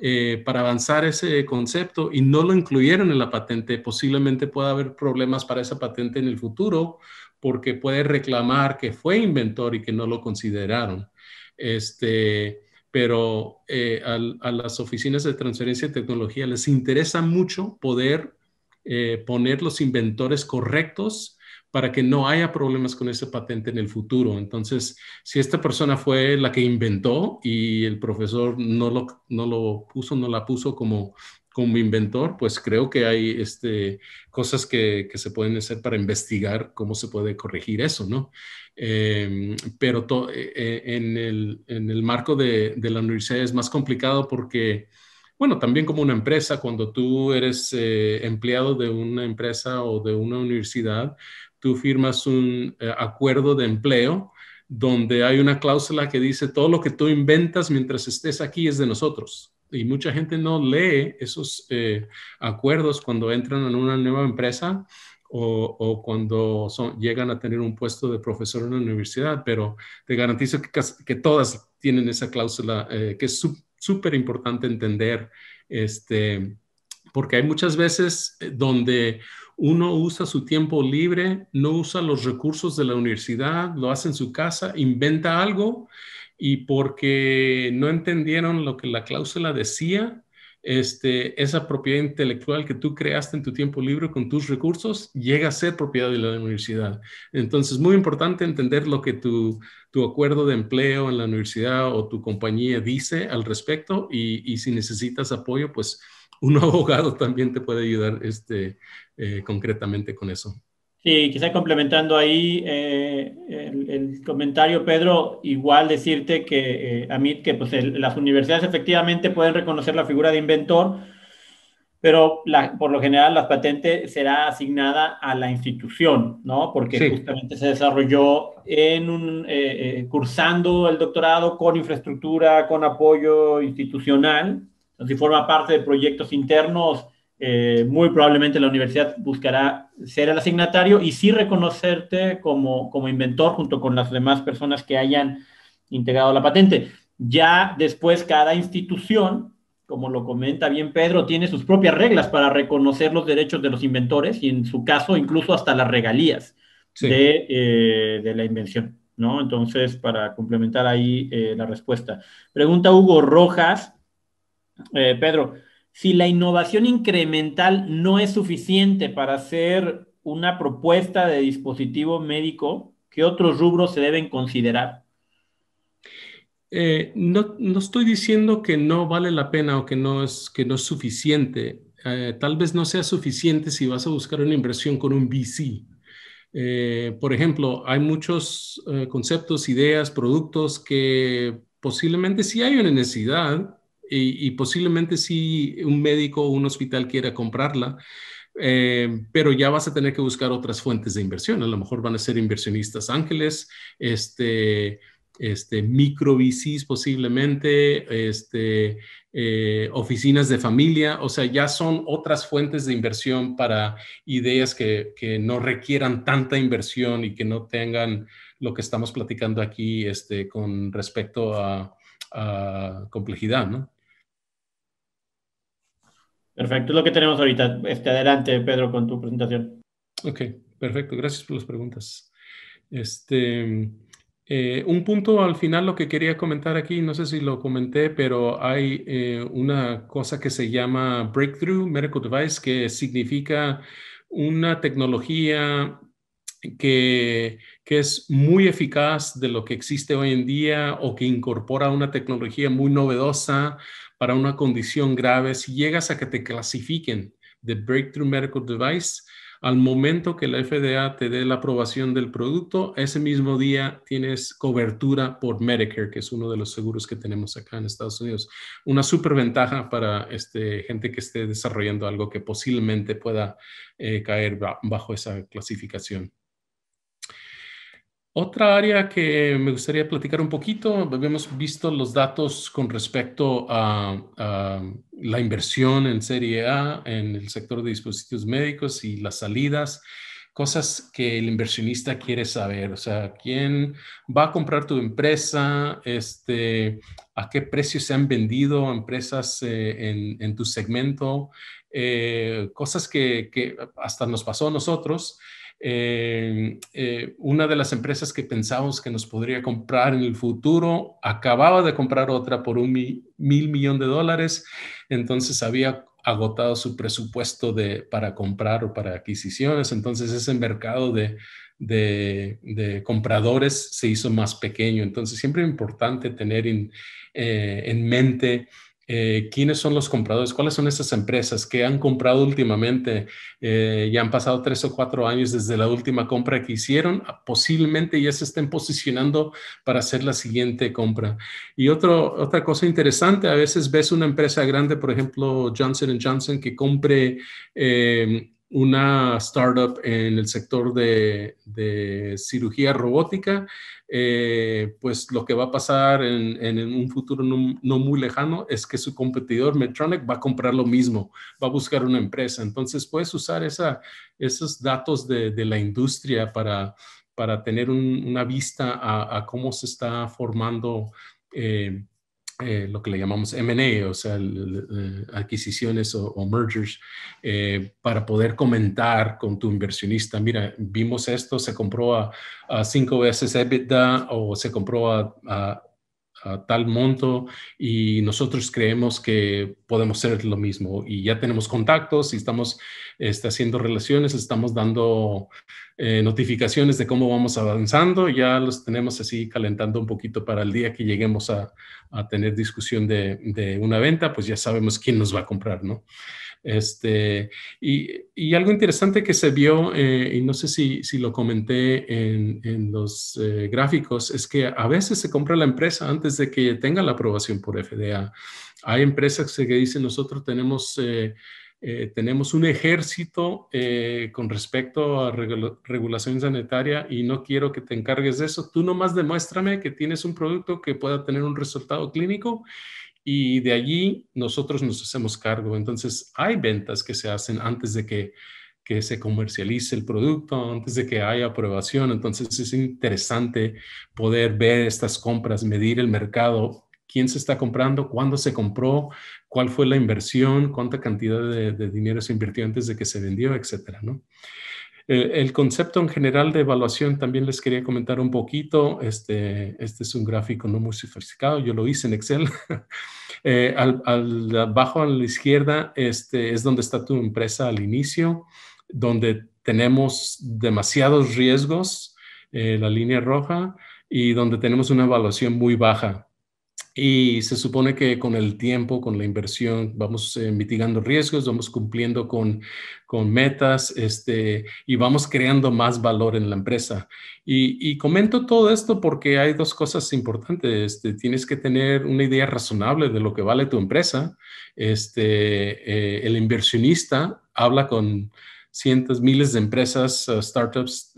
eh, para avanzar ese concepto y no lo incluyeron en la patente, posiblemente pueda haber problemas para esa patente en el futuro porque puede reclamar que fue inventor y que no lo consideraron. Este, pero eh, a, las oficinas de transferencia de tecnología les interesa mucho poder eh, poner los inventores correctos para que no haya problemas con esa patente en el futuro. Entonces, si esta persona fue la que inventó y el profesor no lo, no lo puso, no la puso como, como inventor, pues creo que hay este, cosas que, que se pueden hacer para investigar cómo se puede corregir eso, ¿no? Em, pero e, e, en, el, en, el, marco de, de la universidad es más complicado porque bueno, también como una empresa, cuando tú eres eh, empleado de una empresa o de una universidad, tú firmas un eh, acuerdo de empleo donde hay una cláusula que dice todo lo que tú inventas mientras estés aquí es de nosotros. Y mucha gente no lee esos eh, acuerdos cuando entran en una nueva empresa o, cuando llegan a tener un puesto de profesor en la universidad, pero te garantizo que, todas tienen esa cláusula, eh, que es súper importante entender, este, porque hay muchas veces donde uno usa su tiempo libre, no usa los recursos de la universidad, lo hace en su casa, inventa algo y porque no entendieron lo que la cláusula decía, este, esa propiedad intelectual que tú creaste en tu tiempo libre con tus recursos llega a ser propiedad de la universidad. Entonces, es muy importante entender lo que tu, acuerdo de empleo en la universidad o tu compañía dice al respecto y si necesitas apoyo, pues un abogado también te puede ayudar este, eh, concretamente con eso. Sí, quizá complementando ahí eh, el, comentario, Pedro, igual decirte que, eh, a mí, que pues, las universidades efectivamente pueden reconocer la figura de inventor, pero por lo general la patente será asignada a la institución, ¿no? Porque justamente se desarrolló en un, cursando el doctorado con infraestructura, con apoyo institucional, si forma parte de proyectos internos, eh, muy probablemente la universidad buscará ser el asignatario y sí reconocerte como, inventor junto con las demás personas que hayan integrado la patente. Ya después cada institución, como lo comenta bien Pedro, tiene sus propias reglas para reconocer los derechos de los inventores y en su caso incluso hasta las regalías eh, de, la invención. ¿no? Entonces, para complementar ahí eh, la respuesta. Pregunta Hugo Rojas eh, Pedro, si la innovación incremental no es suficiente para hacer una propuesta de dispositivo médico, ¿qué otros rubros se deben considerar? Eh, no, estoy diciendo que no vale la pena o que no es, que no es suficiente. Eh, tal vez no sea suficiente si vas a buscar una inversión con un VC. por ejemplo, hay muchos conceptos, ideas, productos que posiblemente si hay una necesidad, y, posiblemente si un médico o un hospital quiera comprarla, eh, pero ya vas a tener que buscar otras fuentes de inversión. A lo mejor van a ser inversionistas ángeles, este, este, micro VCs posiblemente, este, eh, oficinas de familia, o sea, ya son otras fuentes de inversión para ideas que, no requieran tanta inversión y que no tengan lo que estamos platicando aquí este, con respecto a, a complejidad, ¿no? Perfecto, es lo que tenemos ahorita. Este, adelante, Pedro, con tu presentación. Ok, perfecto, gracias por las preguntas. Este, eh, un punto al final, lo que quería comentar aquí, no sé si lo comenté, pero hay eh, una cosa que se llama Breakthrough Medical Device, que significa una tecnología que, que, es muy eficaz de lo que existe hoy en día o que incorpora una tecnología muy novedosa para una condición grave si llegas a que te clasifiquen de Breakthrough Medical Device. Al momento que la FDA te dé la aprobación del producto, ese mismo día tienes cobertura por Medicare, que es uno de los seguros que tenemos acá en Estados Unidos. Una ventaja para este, gente que esté desarrollando algo que posiblemente pueda eh, caer bajo esa clasificación. Otra área que me gustaría platicar un poquito, habíamos visto los datos con respecto a, la inversión en Serie A, en el sector de dispositivos médicos y las salidas, cosas que el inversionista quiere saber, o sea, quién va a comprar tu empresa, este, a qué precio se han vendido empresas eh, en, tu segmento, eh, cosas que hasta nos pasó a nosotros. Eh, eh, una de las empresas que pensamos que nos podría comprar en el futuro acababa de comprar otra por un mil millón de dólares, entonces había agotado su presupuesto de, para comprar o para adquisiciones, entonces ese mercado de, de, compradores se hizo más pequeño, entonces siempre es importante tener en eh, mente eh, quiénes son los compradores, cuáles son esas empresas que han comprado últimamente, eh, ya han pasado tres o cuatro años desde la última compra que hicieron, posiblemente ya se estén posicionando para hacer la siguiente compra. Y otro, otra cosa interesante, a veces ves una empresa grande, por ejemplo, Johnson Johnson, que compre... Eh, una startup en el sector de, cirugía robótica, eh, pues lo que va a pasar en, un futuro no, muy lejano es que su competidor Medtronic va a comprar lo mismo, va a buscar una empresa. Entonces puedes usar esos datos de, la industria para, tener una vista a, cómo se está formando. Eh, eh, lo que le llamamos MA, o sea, adquisiciones o, mergers, eh, para poder comentar con tu inversionista, mira, vimos esto, se compró a, cinco veces EBITDA o se compró a a tal monto y nosotros creemos que podemos ser lo mismo y ya tenemos contactos y estamos está haciendo relaciones, estamos dando eh, notificaciones de cómo vamos avanzando, ya los tenemos así calentando un poquito para el día que lleguemos a, a tener discusión de, de, una venta, pues ya sabemos quién nos va a comprar, ¿no? Este, y, algo interesante que se vio, eh, y no sé si, lo comenté en, los eh, gráficos, es que a veces se compra la empresa antes de que tenga la aprobación por FDA. Hay empresas que dicen nosotros tenemos... Eh, tenemos un ejército con respecto a regulación sanitaria y no quiero que te encargues de eso. Tú nomás demuéstrame que tienes un producto que pueda tener un resultado clínico y de allí nosotros nos hacemos cargo. Entonces hay ventas que se hacen antes de que, se comercialice el producto, antes de que haya aprobación. Entonces es interesante poder ver estas compras, medir el mercado, quién se está comprando, cuándo se compró, cuál fue la inversión, cuánta cantidad de, de dinero se invirtió antes de que se vendió, etcétera, ¿no? El, concepto en general de evaluación también les quería comentar un poquito. Este, este es un gráfico no muy sofisticado, yo lo hice en Excel. Eh, al, abajo a la izquierda este, es donde está tu empresa al inicio, donde tenemos demasiados riesgos, eh, la línea roja, y donde tenemos una evaluación muy baja y se supone que con el tiempo, con la inversión, vamos eh, mitigando riesgos, vamos cumpliendo con, metas este, y vamos creando más valor en la empresa. Y, comento todo esto porque hay dos cosas importantes. Este, tienes que tener una idea razonable de lo que vale tu empresa. Este, eh, el inversionista habla con cientos, miles de empresas, eh, startups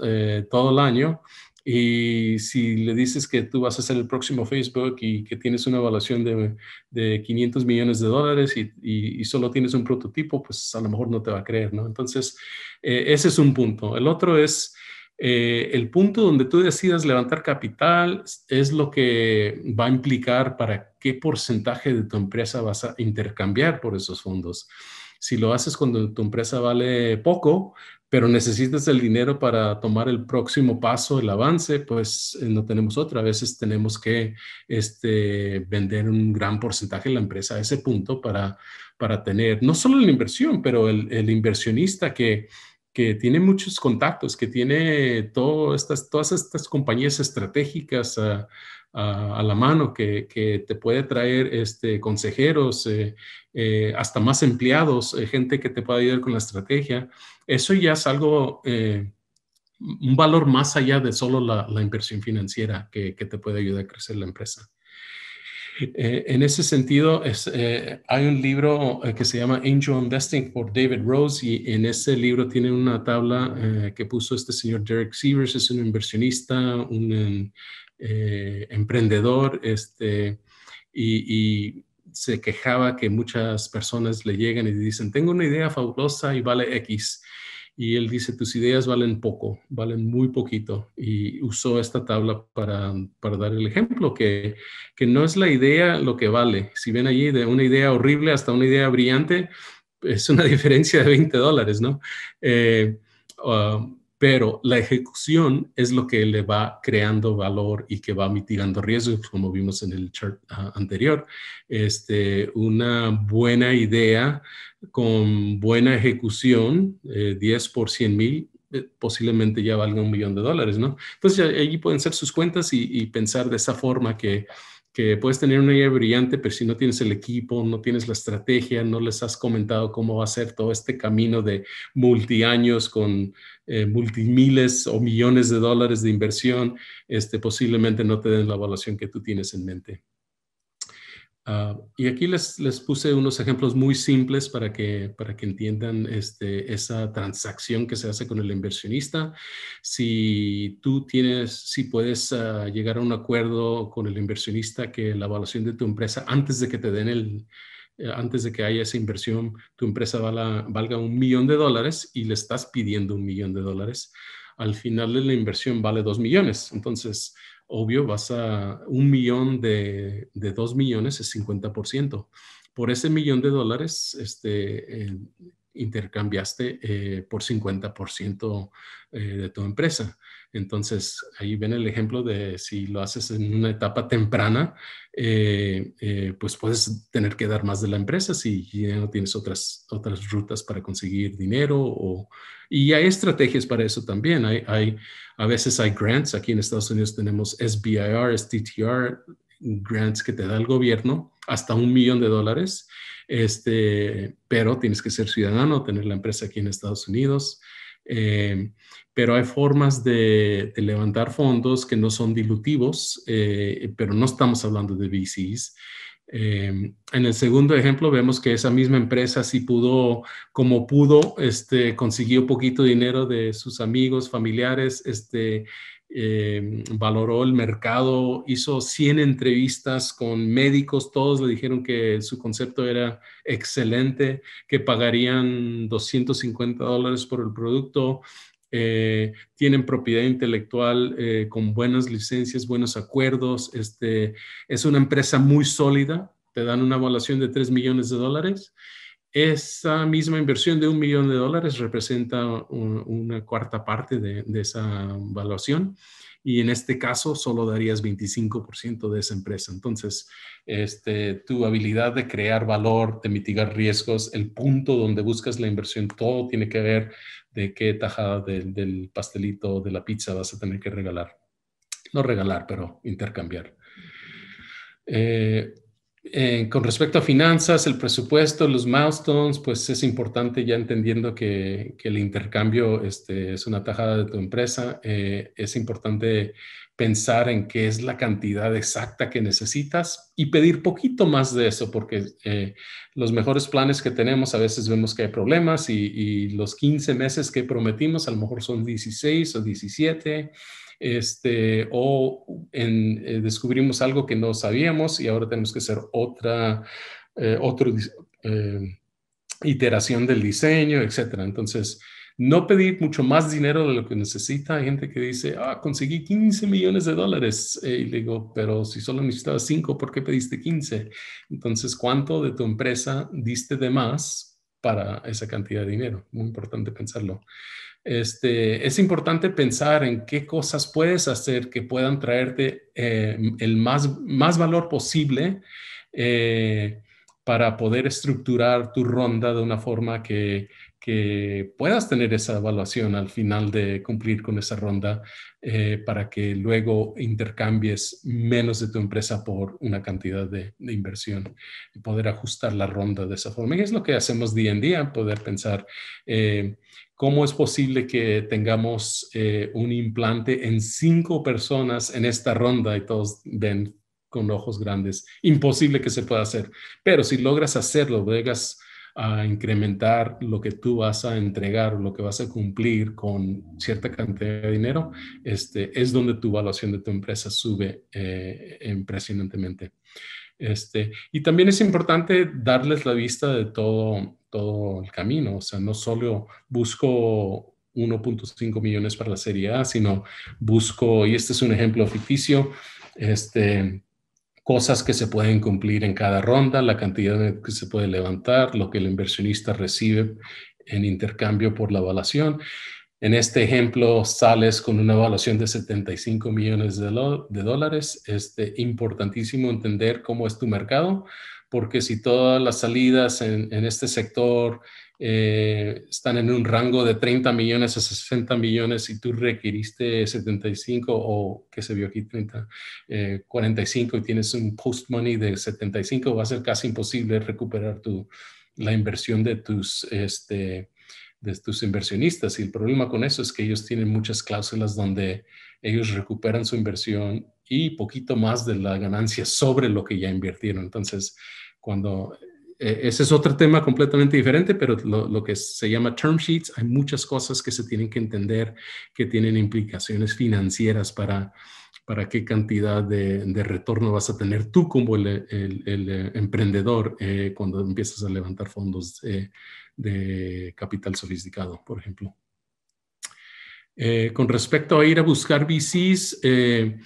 todo el año y si le dices que tú vas a ser el próximo Facebook y que tienes una evaluación de, 500 millones de dólares y, solo tienes un prototipo, pues a lo mejor no te va a creer, ¿no? Entonces, eh, ese es un punto. El otro es eh, el punto donde tú decidas levantar capital, es lo que va a implicar para qué porcentaje de tu empresa vas a intercambiar por esos fondos. Si lo haces cuando tu empresa vale poco, pero necesitas el dinero para tomar el próximo paso, el avance, pues eh, no tenemos otra. A veces tenemos que este, vender un gran porcentaje de la empresa a ese punto para, para tener no solo la inversión, pero el, inversionista que, que tiene muchos contactos, que tiene estas, todas estas compañías estratégicas ah, a, la mano que, te puede traer este, consejeros, eh, eh, hasta más empleados, eh, gente que te pueda ayudar con la estrategia. Eso ya es algo, un valor más allá de solo la, inversión financiera que, te puede ayudar a crecer la empresa. en ese sentido, hay un libro que se llama Angel Investing por David Rose y en ese libro tiene una tabla que puso este señor Derek Severs, es un inversionista, un, eh, emprendedor, este, y, se quejaba que muchas personas le llegan y dicen, tengo una idea fabulosa y vale X. Y él dice, tus ideas valen poco, valen muy poquito. Y usó esta tabla para, para dar el ejemplo, que, que no es la idea lo que vale. Si ven allí, de una idea horrible hasta una idea brillante, es una diferencia de 20 dólares, ¿no? Eh, ah, pero la ejecución es lo que le va creando valor y que va mitigando riesgos, como vimos en el chart ah, anterior. Este, una buena idea con buena ejecución, 10 eh, por 100 mil, eh, posiblemente ya valga un millón de dólares, ¿no? Entonces allí pueden ser sus cuentas y pensar de esa forma que que puedes tener una idea brillante, pero si no tienes el equipo, no tienes la estrategia, no les has comentado cómo va a ser todo este camino de multiaños con eh, multimiles o millones de dólares de inversión, este, posiblemente no te den la evaluación que tú tienes en mente. Ah, y aquí les, puse unos ejemplos muy simples para que, para que entiendan este, esa transacción que se hace con el inversionista. Si tú tienes, si puedes ah, llegar a un acuerdo con el inversionista que la evaluación de tu empresa antes de que te den el, eh, antes de que haya esa inversión, tu empresa valga, valga un millón de dólares y le estás pidiendo un millón de dólares. Al final de la inversión vale dos millones. Entonces, obvio, vas a un millón de, dos millones es 50%. Por ese millón de dólares, este, eh, intercambiaste eh, por 50% eh, de tu empresa. Entonces, ahí ven el ejemplo de si lo haces en una etapa temprana, eh, eh, pues puedes tener que dar más de la empresa si ya no tienes otras, rutas para conseguir dinero. O, y hay estrategias para eso también. Hay, hay, a veces hay grants. Aquí en Estados Unidos tenemos SBIR, STTR, grants que te da el gobierno, hasta un millón de dólares. Este, pero tienes que ser ciudadano, tener la empresa aquí en Estados Unidos. Eh, pero hay formas de, levantar fondos que no son dilutivos, eh, pero no estamos hablando de VCs. Eh, en el segundo ejemplo vemos que esa misma empresa sí pudo, como pudo, este, consiguió poquito dinero de sus amigos, familiares, este, Em, valoró el mercado, hizo 100 entrevistas con médicos, todos le dijeron que su concepto era excelente, que pagarían 250 dólares por el producto, eh, tienen propiedad intelectual eh, con buenas licencias, buenos acuerdos, este, es una empresa muy sólida, te dan una evaluación de 3 millones de dólares esa misma inversión de un millón de dólares representa una cuarta parte de, esa valuación y en este caso solo darías 25% de esa empresa. Entonces, este, tu habilidad de crear valor, de mitigar riesgos, el punto donde buscas la inversión, todo tiene que ver de qué tajada del, del pastelito, de la pizza vas a tener que regalar. No regalar, pero intercambiar. Eh, eh, con respecto a finanzas, el presupuesto, los milestones, pues es importante ya entendiendo que, el intercambio este, es una tajada de tu empresa. Eh, es importante pensar en qué es la cantidad exacta que necesitas y pedir poquito más de eso, porque eh, los mejores planes que tenemos a veces vemos que hay problemas y, y los 15 meses que prometimos a lo mejor son 16 o 17 este, o en, eh, descubrimos algo que no sabíamos y ahora tenemos que hacer otra, eh, eh, iteración del diseño, etc. Entonces, no pedir mucho más dinero de lo que necesita. Hay gente que dice, ah, conseguí 15 millones de dólares. y le digo, pero si solo necesitaba 5, ¿por qué pediste 15? Entonces, ¿cuánto de tu empresa diste de más para esa cantidad de dinero? Muy importante pensarlo este, es importante pensar en qué cosas puedes hacer que puedan traerte eh, el más, más valor posible eh, para poder estructurar tu ronda de una forma que, puedas tener esa evaluación al final de cumplir con esa ronda eh, para que luego intercambies menos de tu empresa por una cantidad de, de inversión y poder ajustar la ronda de esa forma. Y es lo que hacemos día en día, poder pensar ¿Cómo es posible que tengamos eh, un implante en cinco personas en esta ronda y todos ven con ojos grandes? Imposible que se pueda hacer. Pero si logras hacerlo, llegas a incrementar lo que tú vas a entregar, lo que vas a cumplir con cierta cantidad de dinero, este, es donde tu evaluación de tu empresa sube eh, impresionantemente. Este, y también es importante darles la vista de todo, todo el camino. O sea, no solo busco 1.5 millones para la Serie A, sino busco, y este es un ejemplo ficticio, este, cosas que se pueden cumplir en cada ronda, la cantidad que se puede levantar, lo que el inversionista recibe en intercambio por la evaluación. En este ejemplo, sales con una evaluación de 75 millones de, de dólares. Es este, importantísimo entender cómo es tu mercado, porque si todas las salidas en, este sector eh, están en un rango de 30 millones a 60 millones y tú requiriste 75 o que se vio aquí 30, 45 eh, y tienes un post money de 75, va a ser casi imposible recuperar tu, la inversión de tus este, de tus inversionistas. Y el problema con eso es que ellos tienen muchas cláusulas donde ellos recuperan su inversión y poquito más de la ganancia sobre lo que ya invirtieron. Entonces, cuando e, ese es otro tema completamente diferente, pero lo, lo, que se llama term sheets, hay muchas cosas que se tienen que entender que tienen implicaciones financieras para, para qué cantidad de, de retorno vas a tener tú como el, el, eh, emprendedor eh, cuando empiezas a levantar fondos eh, de capital sofisticado, por ejemplo. Eh, con respecto a ir a buscar VCs, eh,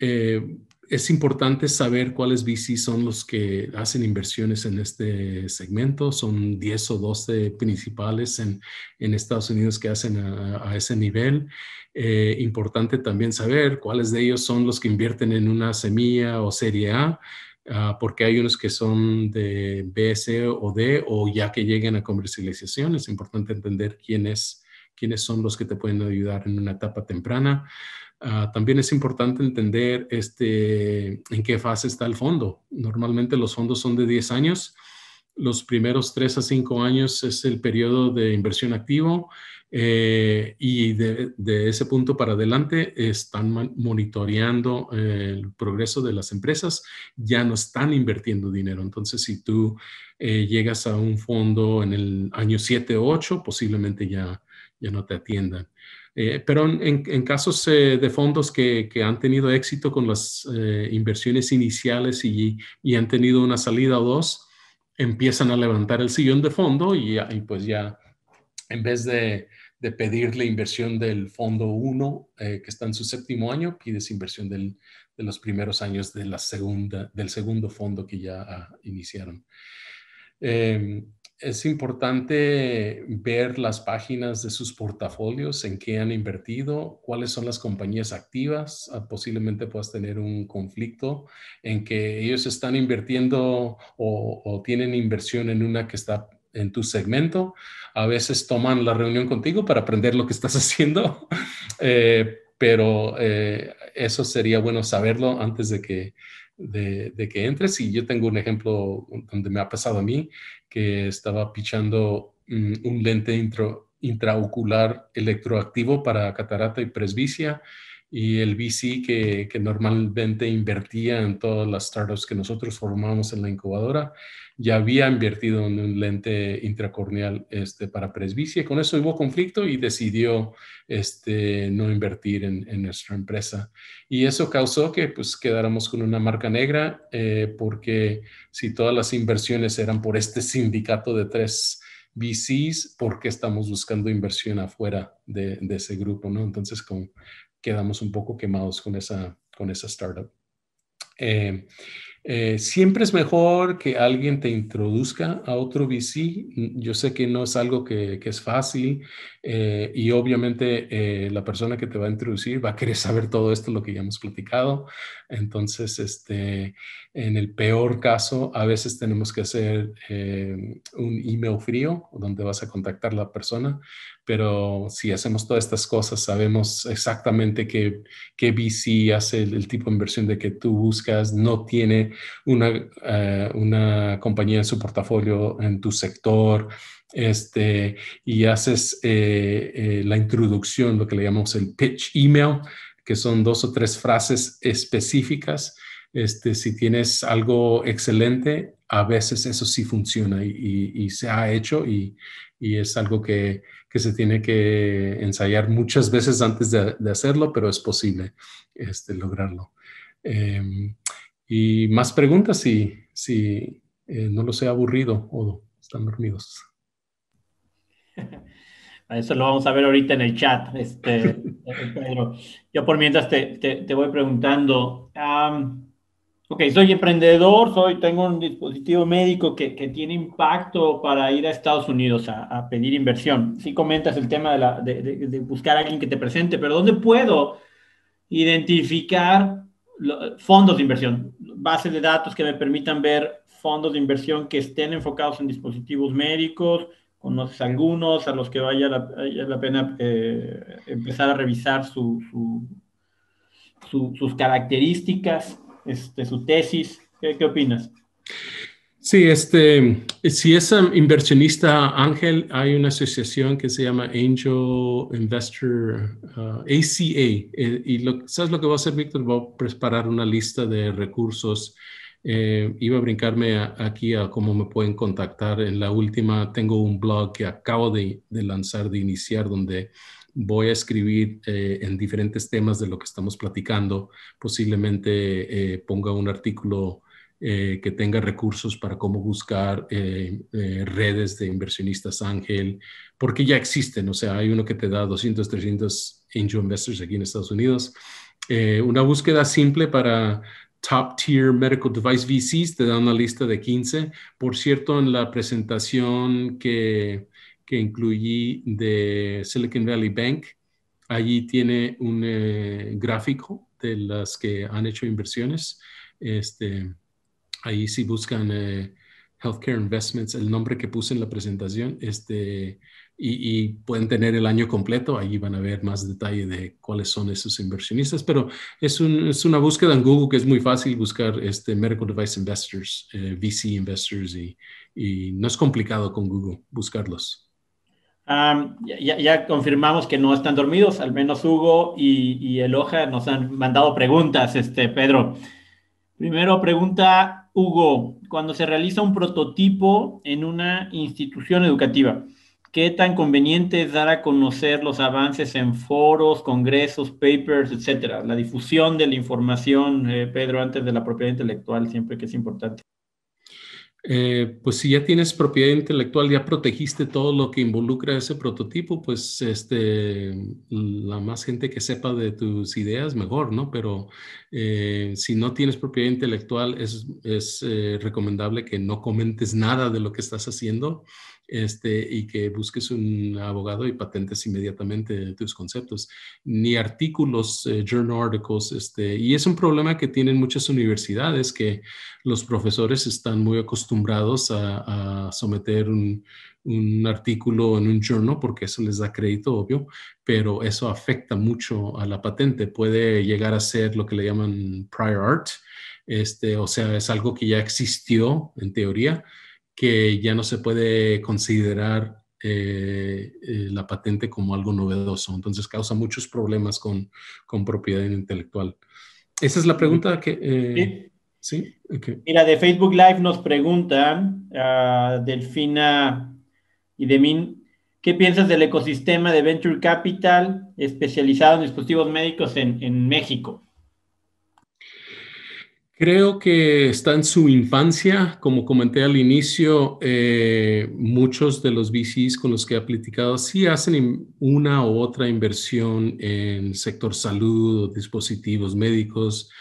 eh, es importante saber cuáles VCs son los que hacen inversiones en este segmento. Son 10 o 12 principales en, Estados Unidos que hacen a, ese nivel. importante también saber cuáles de ellos son los que invierten en una semilla o serie A. Ah, porque hay unos que son de BS o D, o ya que lleguen a comercialización, es importante entender quiénes, quiénes son los que te pueden ayudar en una etapa temprana. Ah, también es importante entender este, en qué fase está el fondo. Normalmente los fondos son de 10 años. Los primeros 3 a 5 años es el periodo de inversión activo eh, y de, ese punto para adelante están monitoreando eh, el progreso de las empresas, ya no están invirtiendo dinero. Entonces, si tú eh, llegas a un fondo en el año 7 o 8, posiblemente ya, ya no te atiendan. pero en, en casos de fondos que, que, han tenido éxito con las inversiones iniciales y, y, han tenido una salida o dos, empiezan a levantar el sillón de fondo y, y pues ya en vez de de pedir la inversión del fondo 1, eh, que está en su séptimo año, pides inversión de los primeros años de la segunda, del segundo fondo que ya ah, iniciaron. Em, es importante ver las páginas de sus portafolios, en qué han invertido, cuáles son las compañías activas. Ah, posiblemente puedas tener un conflicto en que ellos están invirtiendo o tienen inversión en una que está en tu segmento. A veces toman la reunión contigo para aprender lo que estás haciendo, eh, pero eh, eso sería bueno saberlo antes de que, de, que entres. Y yo tengo un ejemplo donde me ha pasado a mí que estaba pichando mm, un, lente intraocular electroactivo para catarata y presbicia y el VC que, normalmente invertía en todas las startups que nosotros formamos en la incubadora, ya había invertido en un lente intracorneal este, para presbicia. Con eso hubo conflicto y decidió este, no invertir en, nuestra empresa. Y eso causó que pues, quedáramos con una marca negra, eh, porque si todas las inversiones eran por este sindicato de tres VCs porque estamos buscando inversión afuera de, de ese grupo, ¿no? Entonces, con, quedamos un poco quemados con esa, con esa startup. Eh, eh, siempre es mejor que alguien te introduzca a otro VC. Yo sé que no es algo que, que es fácil. Eh, y obviamente eh, la persona que te va a introducir va a querer saber todo esto, lo que ya hemos platicado. Entonces, este, en el peor caso, a veces tenemos que hacer eh, un email frío donde vas a contactar a la persona, pero si hacemos todas estas cosas, sabemos exactamente qué, qué VC hace el, tipo de inversión de que tú buscas, no tiene una, una compañía en su portafolio, en tu sector este, y haces eh, eh, la introducción, lo que le llamamos el pitch email, que son dos o tres frases específicas. Este, si tienes algo excelente, a veces eso sí funciona y, se ha hecho y, es algo que, se tiene que ensayar muchas veces antes de, hacerlo, pero es posible este, lograrlo. Em, y más preguntas si, si eh, no los he aburrido o están dormidos. Eso lo vamos a ver ahorita en el chat, este, eh, Yo por mientras te, voy preguntando. ok, soy emprendedor, soy, tengo un dispositivo médico que, tiene impacto para ir a Estados Unidos a, pedir inversión. si comentas el tema de, la, de, de, buscar a alguien que te presente, pero ¿dónde puedo identificar fondos de inversión? Bases de datos que me permitan ver fondos de inversión que estén enfocados en dispositivos médicos, conoces algunos a los que vaya la, pena eh, empezar a revisar sus características, este, su tesis. ¿Qué, opinas? Sí, este, si es um, inversionista Ángel, hay una asociación que se llama Angel Investor ACA. Uh, eh, y ¿sabes lo que va a hacer Víctor? Va a preparar una lista de recursos eh, iba a brincarme aquí a cómo me pueden contactar. En la última tengo un blog que acabo de, lanzar, de iniciar, donde voy a escribir eh, en diferentes temas de lo que estamos platicando. Posiblemente eh, ponga un artículo que tenga recursos para cómo buscar redes de inversionistas ángel, porque ya existen, o sea, hay uno que te da 200, 300 angel investors aquí en Estados Unidos. una búsqueda simple para top tier medical device VCs, te da una lista de 15. Por cierto, en la presentación que, que incluí de Silicon Valley Bank, allí tiene un eh, gráfico de las que han hecho inversiones. Este, ahí si buscan eh, Healthcare Investments, el nombre que puse en la presentación, este, y, pueden tener el año completo. Ahí van a ver más detalle de cuáles son esos inversionistas, pero es, una búsqueda en Google que es muy fácil buscar este Medical Device Investors, eh, VC Investors, y, no es complicado con Google buscarlos. Ah, ya, confirmamos que no están dormidos, al menos Hugo y, y Eloja nos han mandado preguntas, este, Pedro. Primero pregunta Hugo, cuando se realiza un prototipo en una institución educativa, ¿Qué tan conveniente es dar a conocer los avances en foros, congresos, papers, etcétera? La difusión de la información, eh, Pedro, antes de la propiedad intelectual, siempre que es importante. Eh, pues si ya tienes propiedad intelectual, ya protegiste todo lo que involucra ese prototipo, pues este, la más gente que sepa de tus ideas, mejor, ¿no? Pero eh, si no tienes propiedad intelectual, es recomendable que no comentes nada de lo que estás haciendo este, y que busques un abogado y patentes inmediatamente tus conceptos, ni artículos, eh, journal articles, este, y es un problema que tienen muchas universidades que los profesores están muy acostumbrados a, someter un, artículo en un journal porque eso les da crédito, obvio, pero eso afecta mucho a la patente. Puede llegar a ser lo que le llaman prior art, este, o sea, es algo que ya existió en teoría, que ya no se puede considerar eh, eh, la patente como algo novedoso. Entonces causa muchos problemas con, con propiedad intelectual. Esa es la pregunta que... Eh, sí. Mira, de Facebook Live nos preguntan, ah, Delfina y Min ¿qué piensas del ecosistema de Venture Capital especializado en dispositivos médicos en, en México? Creo que está en su infancia, como comenté al inicio, eh, muchos de los VCs con los que he platicado sí hacen una u otra inversión en sector salud o dispositivos médicos,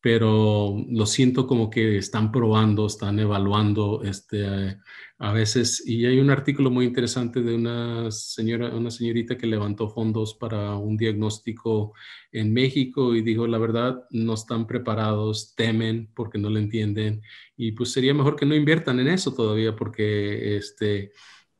pero lo siento como que están probando, están evaluando este, a veces. Y hay un artículo muy interesante de una señora, una señorita que levantó fondos para un diagnóstico en México y dijo, la verdad, no están preparados, temen porque no lo entienden y pues sería mejor que no inviertan en eso todavía porque este,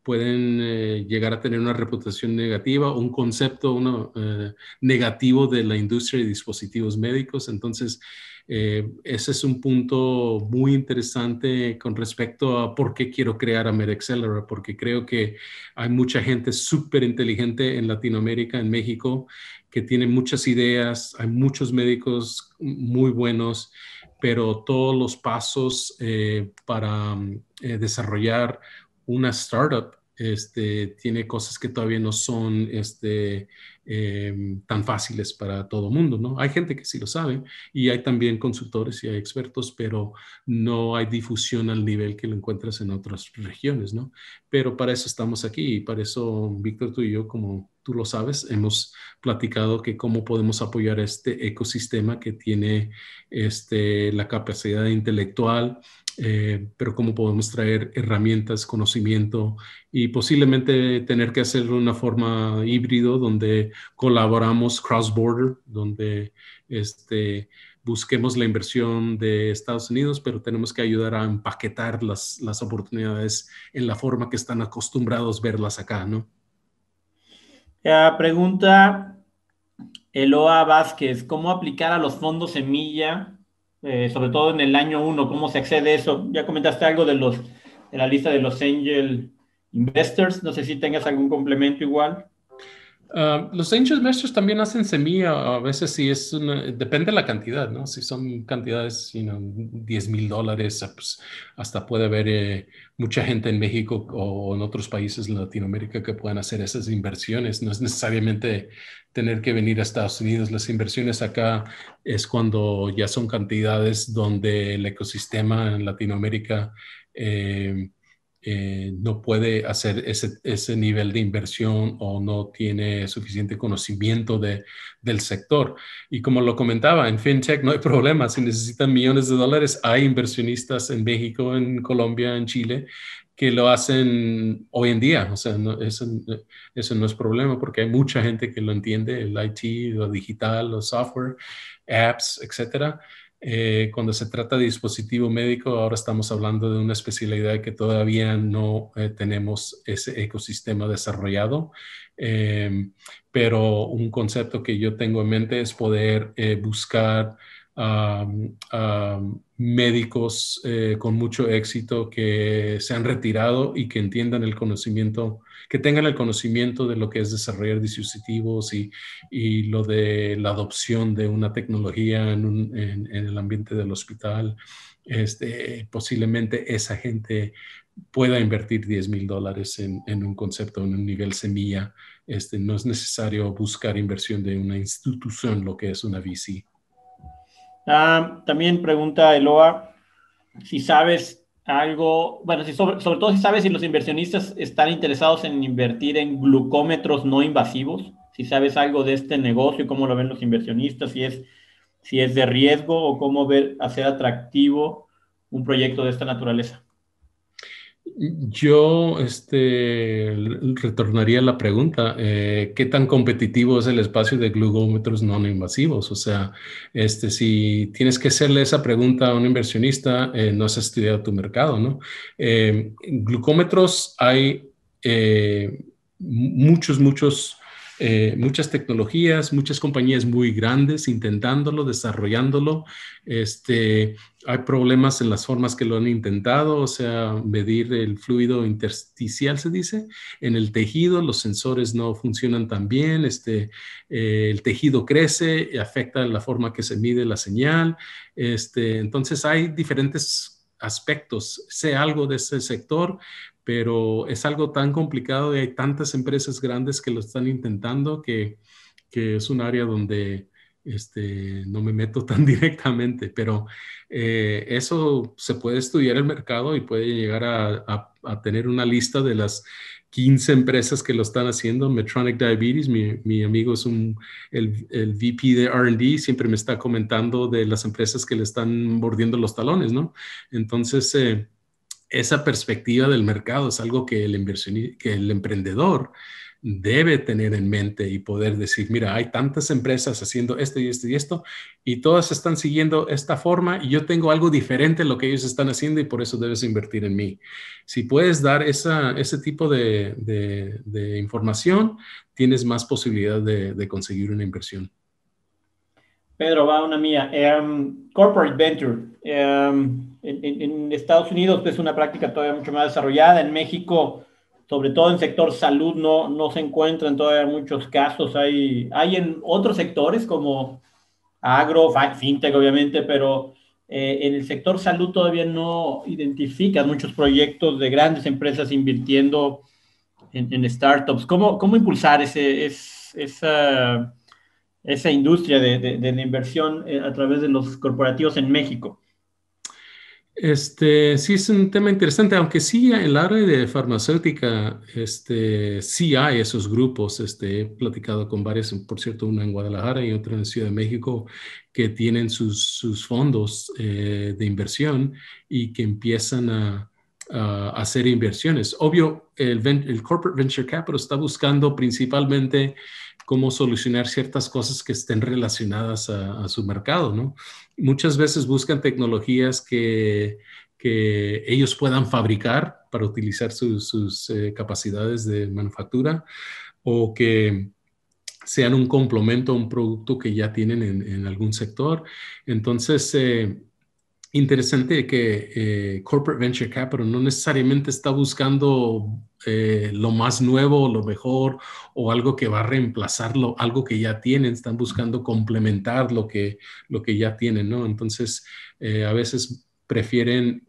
pueden eh, llegar a tener una reputación negativa, un concepto uno, eh, negativo de la industria de dispositivos médicos. Entonces, eh, ese es un punto muy interesante con respecto a por qué quiero crear a MedAccelera, porque creo que hay mucha gente súper inteligente en Latinoamérica, en México, que tiene muchas ideas, hay muchos médicos muy buenos, pero todos los pasos eh, para eh, desarrollar una startup este, tiene cosas que todavía no son este, eh, tan fáciles para todo el mundo, ¿no? Hay gente que sí lo sabe y hay también consultores y hay expertos, pero no hay difusión al nivel que lo encuentras en otras regiones, Pero para eso estamos aquí y para eso Víctor, tú y yo como tú lo sabes, hemos platicado que cómo podemos apoyar este ecosistema que tiene este, la capacidad intelectual, eh, pero cómo podemos traer herramientas, conocimiento y posiblemente tener que hacerlo de una forma híbrido donde colaboramos cross-border, donde este, busquemos la inversión de Estados Unidos, pero tenemos que ayudar a empaquetar las, las oportunidades en la forma que están acostumbrados verlas acá, ¿no? La pregunta Eloa Vázquez, ¿cómo aplicar a los fondos semilla, eh, sobre todo en el año uno, ¿Cómo se accede a eso? Ya comentaste algo de, los, de la lista de los angel investors, no sé si tengas algún complemento igual. Ah, los angel masters también hacen semilla, a veces sí es depende de la cantidad, ¿no? Si son cantidades, you 10 mil dólares, ah, pues hasta puede haber eh, mucha gente en México o en otros países de Latinoamérica que puedan hacer esas inversiones. No es necesariamente tener que venir a Estados Unidos. Las inversiones acá es cuando ya son cantidades donde el ecosistema en Latinoamérica... Eh, eh, no puede hacer ese, nivel de inversión o no tiene suficiente conocimiento del sector. Y como lo comentaba, en FinTech no hay problema, si necesitan millones de dólares, hay inversionistas en México, en Colombia, en Chile, que lo hacen hoy en día. O sea, eso, eso, no es problema porque hay mucha gente que lo entiende, el IT, lo digital, los software, apps, etcétera. Eh, cuando se trata de dispositivo médico, ahora estamos hablando de una especialidad que todavía no eh, tenemos ese ecosistema desarrollado, em, pero un concepto que yo tengo en mente es poder eh, buscar médicos con mucho éxito que se han retirado y que entiendan el conocimiento que tengan el conocimiento de lo que es desarrollar dispositivos y, lo de la adopción de una tecnología en, el ambiente del hospital, este, posiblemente esa gente pueda invertir 10 mil dólares en, un concepto, en un nivel semilla. Este, no es necesario buscar inversión de una institución, lo que es una VC. Ah, también pregunta Eloa, si sabes algo, bueno, si sobre, todo si sabes si los inversionistas están interesados en invertir en glucómetros no invasivos, si sabes algo de este negocio y cómo lo ven los inversionistas, si es, si es de riesgo o cómo hacer atractivo un proyecto de esta naturaleza. Yo este, retornaría la pregunta, eh, ¿qué tan competitivo es el espacio de glucómetros no invasivos? O sea, este, si tienes que hacerle esa pregunta a un inversionista, eh, no has estudiado tu mercado, ¿no? Eh, glucómetros hay muchos, muchos... muchas tecnologías, muchas compañías muy grandes intentándolo, desarrollándolo. Este, hay problemas en las formas que lo han intentado, o sea, medir el fluido intersticial, se dice, en el tejido, los sensores no funcionan tan bien, este, eh, el tejido crece, y afecta la forma que se mide la señal, este, entonces hay diferentes aspectos, sé algo de ese sector, pero es algo tan complicado y hay tantas empresas grandes que lo están intentando que, que es un área donde este, no me meto tan directamente, pero eh, eso se puede estudiar el mercado y puede llegar a, tener una lista de las 15 empresas que lo están haciendo. Medtronic Diabetes, mi, amigo es un, el, VP de RD, siempre me está comentando de las empresas que le están mordiendo los talones, ¿no? Entonces, eh, esa perspectiva del mercado es algo que el, que el emprendedor debe tener en mente y poder decir, mira, hay tantas empresas haciendo esto y esto y esto, y todas están siguiendo esta forma y yo tengo algo diferente a lo que ellos están haciendo y por eso debes invertir en mí. Si puedes dar ese tipo de, información, tienes más posibilidad de, conseguir una inversión. Pedro, va una mía. Em, corporate Venture. Em, en, Estados Unidos es una práctica todavía mucho más desarrollada. En México sobre todo en sector salud no, no se encuentran todavía muchos casos. Hay, hay en otros sectores como agro, fintech obviamente, pero eh, en el sector salud todavía no identifican muchos proyectos de grandes empresas invirtiendo en, startups. ¿Cómo, cómo impulsar ese, esa, esa, industria de la inversión eh, a través de los corporativos en México? Este, sí, es un tema interesante, aunque sí en el área de farmacéutica, este, sí hay esos grupos. Este, he platicado con varios, por cierto, uno en Guadalajara y otro en Ciudad de México, que tienen sus, fondos eh, de inversión y que empiezan a, Ah, hacer inversiones. Obvio, el, corporate venture capital está buscando principalmente cómo solucionar ciertas cosas que estén relacionadas a, su mercado, ¿no? Muchas veces buscan tecnologías que, ellos puedan fabricar para utilizar sus eh, capacidades de manufactura o que sean un complemento a un producto que ya tienen en, algún sector. Entonces, eh, interesante que eh, Corporate Venture Capital no necesariamente está buscando eh, lo más nuevo, lo mejor o algo que va a reemplazar algo que ya tienen, están buscando complementar lo que, lo que ya tienen, ¿no? Entonces, eh, a veces prefieren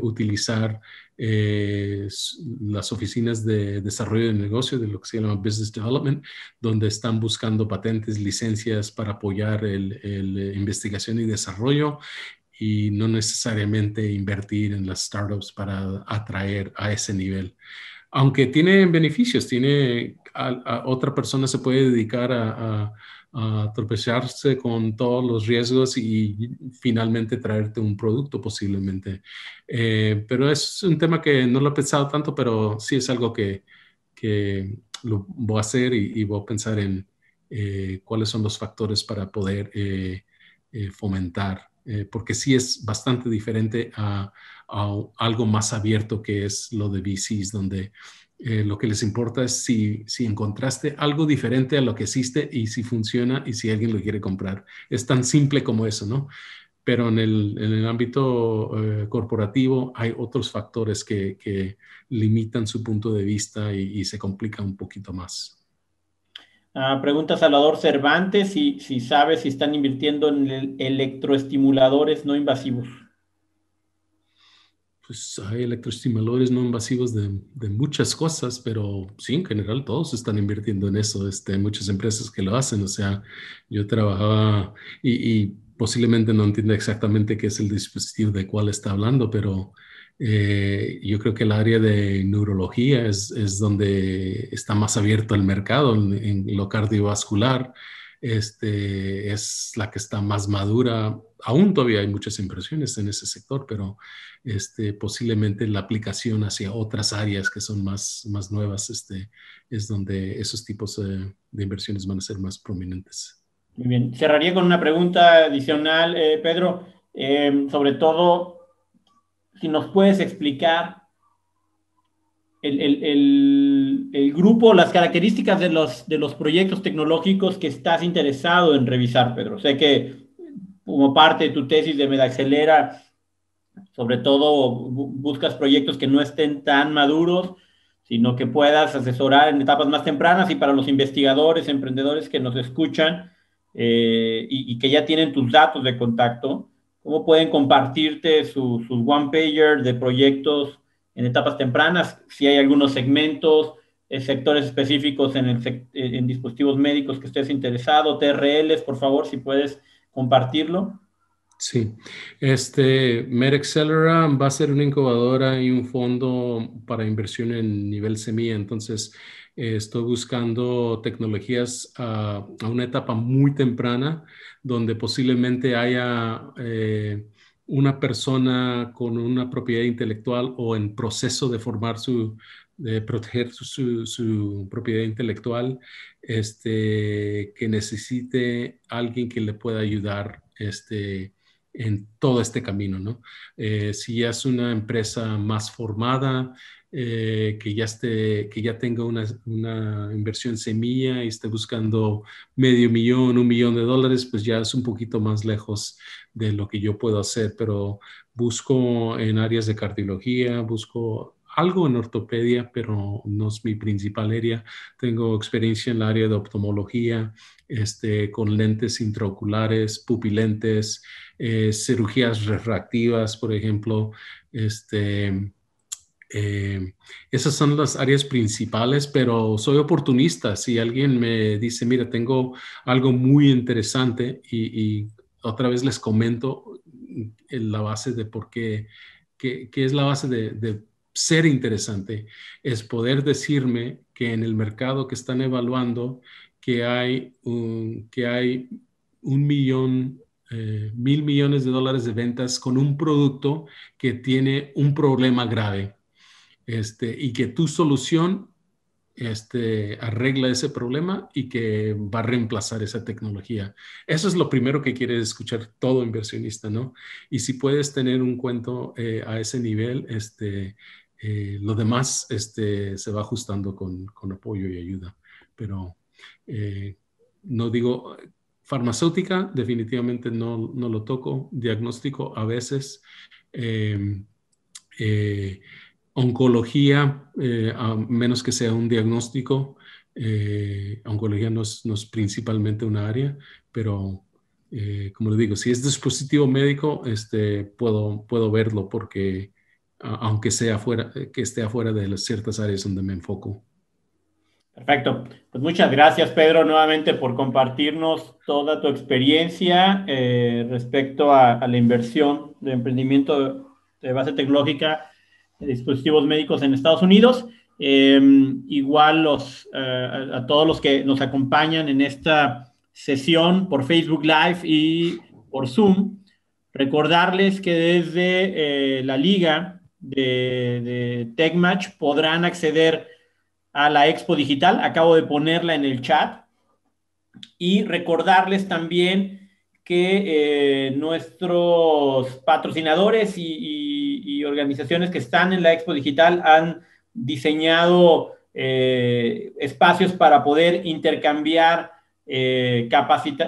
utilizar las oficinas de desarrollo de negocio, de lo que se llama Business Development, donde están buscando patentes, licencias para apoyar la investigación y desarrollo y no necesariamente invertir en las startups para atraer a ese nivel. Aunque tiene beneficios, tiene a, otra persona se puede dedicar a, a, con todos los riesgos y finalmente traerte un producto posiblemente. Eh, pero es un tema que no lo he pensado tanto, pero sí es algo que, que lo voy a hacer y, voy a pensar en eh, cuáles son los factores para poder eh, fomentar eh, porque sí es bastante diferente a, algo más abierto que es lo de VCs, donde eh, lo que les importa es si, encontraste algo diferente a lo que existe y si funciona y si alguien lo quiere comprar. Es tan simple como eso, ¿no? Pero en el, ámbito eh, corporativo hay otros factores que, limitan su punto de vista y se complica un poquito más. Ah, pregunta Salvador Cervantes si, si sabe si están invirtiendo en electroestimuladores no invasivos. Pues hay electroestimuladores no invasivos de, muchas cosas, pero sí, en general todos están invirtiendo en eso. Este, muchas empresas que lo hacen. O sea, yo trabajaba y, y posiblemente no entienda exactamente qué es el dispositivo de cuál está hablando, pero eh, yo creo que el área de neurología es, es donde está más abierto el mercado en, lo cardiovascular. Este, es la que está más madura. Aún todavía hay muchas inversiones en ese sector, pero este, posiblemente la aplicación hacia otras áreas que son más, más nuevas este, es donde esos tipos de, inversiones van a ser más prominentes. Muy bien. Cerraría con una pregunta adicional, eh, Pedro, eh, sobre todo si nos puedes explicar el, grupo, las características de los, de los proyectos tecnológicos que estás interesado en revisar, Pedro. Sé que como parte de tu tesis de acelera, sobre todo buscas proyectos que no estén tan maduros, sino que puedas asesorar en etapas más tempranas y para los investigadores, emprendedores que nos escuchan eh, y que ya tienen tus datos de contacto, cómo pueden compartirte sus one-pagers de proyectos en etapas tempranas, si hay algunos segmentos, eh, sectores específicos eh, en, dispositivos médicos que estés interesado, TRLs, por favor, si puedes compartirlo. Sí, este MedAccelera va a ser una incubadora y un fondo para inversión en nivel semilla, entonces eh, estoy buscando tecnologías ah, a, una etapa muy temprana donde posiblemente haya eh, una persona con una propiedad intelectual o en proceso de formar su, de proteger su, propiedad intelectual, este, que necesite alguien que le pueda ayudar este, en todo este camino, ¿no? Eh, si es una empresa más formada, eh, que, ya esté, que ya tenga una, una, inversión semilla y esté buscando medio millón, un millón de dólares, pues ya es un poquito más lejos de lo que yo puedo hacer, pero busco en áreas de cardiología, busco algo en ortopedia, pero no es mi principal área. Tengo experiencia en el área de oftalmología, este, con lentes intraoculares, pupilentes, eh, cirugías refractivas, por ejemplo, este, eh, esas son las áreas principales, pero soy oportunista. Si alguien me dice, mira, tengo algo muy interesante y, otra vez les comento mm, la base de por qué, que, es la base de, ser interesante, es poder decirme que en el mercado que están evaluando, que hay un, que hay un millón eh, mil millones de dólares de ventas con un producto que tiene un problema grave. Este, y que tu solución este, arregla ese problema y que va a reemplazar esa tecnología. Eso es lo primero que quiere escuchar todo inversionista, ¿no? Y si puedes tener un cuento eh, a ese nivel, este, eh, lo demás este, se va ajustando con, apoyo y ayuda. Pero eh, no digo farmacéutica, definitivamente no, no, lo toco, diagnóstico a veces. Eh, oncología, eh, a menos que sea un diagnóstico, eh, oncología no es, principalmente una área, pero eh, como le digo, si es dispositivo médico, este, puedo, puedo verlo porque aunque sea fuera, que esté afuera de las ciertas áreas donde me enfoco. Perfecto. Pues muchas gracias, Pedro, nuevamente por compartirnos toda tu experiencia respecto a, a, la inversión de emprendimiento de base tecnológica dispositivos médicos en Estados Unidos. Em, igual los, eh, a, todos los que nos acompañan en esta sesión por Facebook Live y por Zoom. Recordarles que desde eh, la liga de, de TechMatch podrán acceder a la Expo Digital. Acabo de ponerla en el chat. Y recordarles también que eh, nuestros patrocinadores y y, organizaciones que están en la Expo Digital han diseñado eh, espacios para poder intercambiar eh,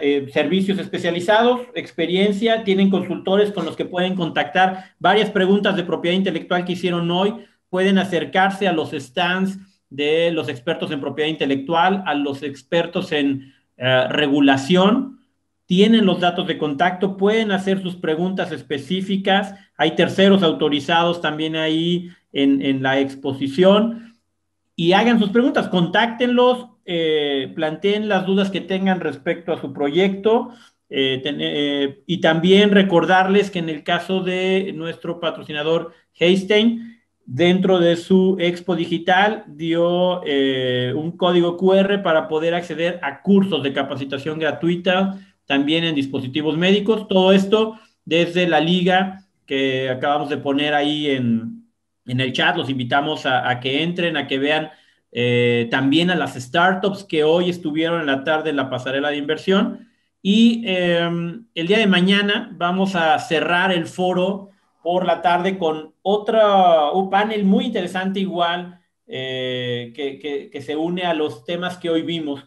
eh, servicios especializados, experiencia, tienen consultores con los que pueden contactar varias preguntas de propiedad intelectual que hicieron hoy, pueden acercarse a los stands de los expertos en propiedad intelectual, a los expertos en regulación, tienen los datos de contacto, pueden hacer sus preguntas específicas. Hay terceros autorizados también ahí en, la exposición. Y hagan sus preguntas, contáctenlos, eh, planteen las dudas que tengan respecto a su proyecto. Eh, eh, y también recordarles que en el caso de nuestro patrocinador Heistein dentro de su expo digital dio un código QR para poder acceder a cursos de capacitación gratuita también en dispositivos médicos. Todo esto desde la liga que acabamos de poner ahí en, el chat. Los invitamos a, que entren, a que vean eh, también a las startups que hoy estuvieron en la tarde en la pasarela de inversión. Y em, el día de mañana vamos a cerrar el foro por la tarde con otro panel muy interesante igual eh, que, que se une a los temas que hoy vimos.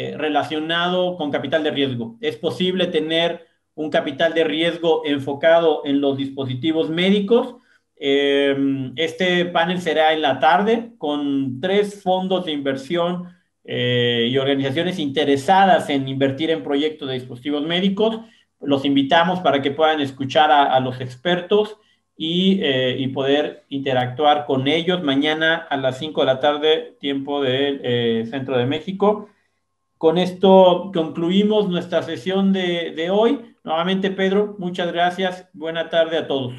Eh, relacionado con capital de riesgo. Es posible tener un capital de riesgo enfocado en los dispositivos médicos. Em, este panel será en la tarde con tres fondos de inversión eh, y organizaciones interesadas en invertir en proyectos de dispositivos médicos. Los invitamos para que puedan escuchar a, los expertos y, eh, y, poder interactuar con ellos mañana a las 5 de la tarde, tiempo del Centro de México. Con esto concluimos nuestra sesión de, de hoy. Nuevamente, Pedro, muchas gracias. Buena tarde a todos.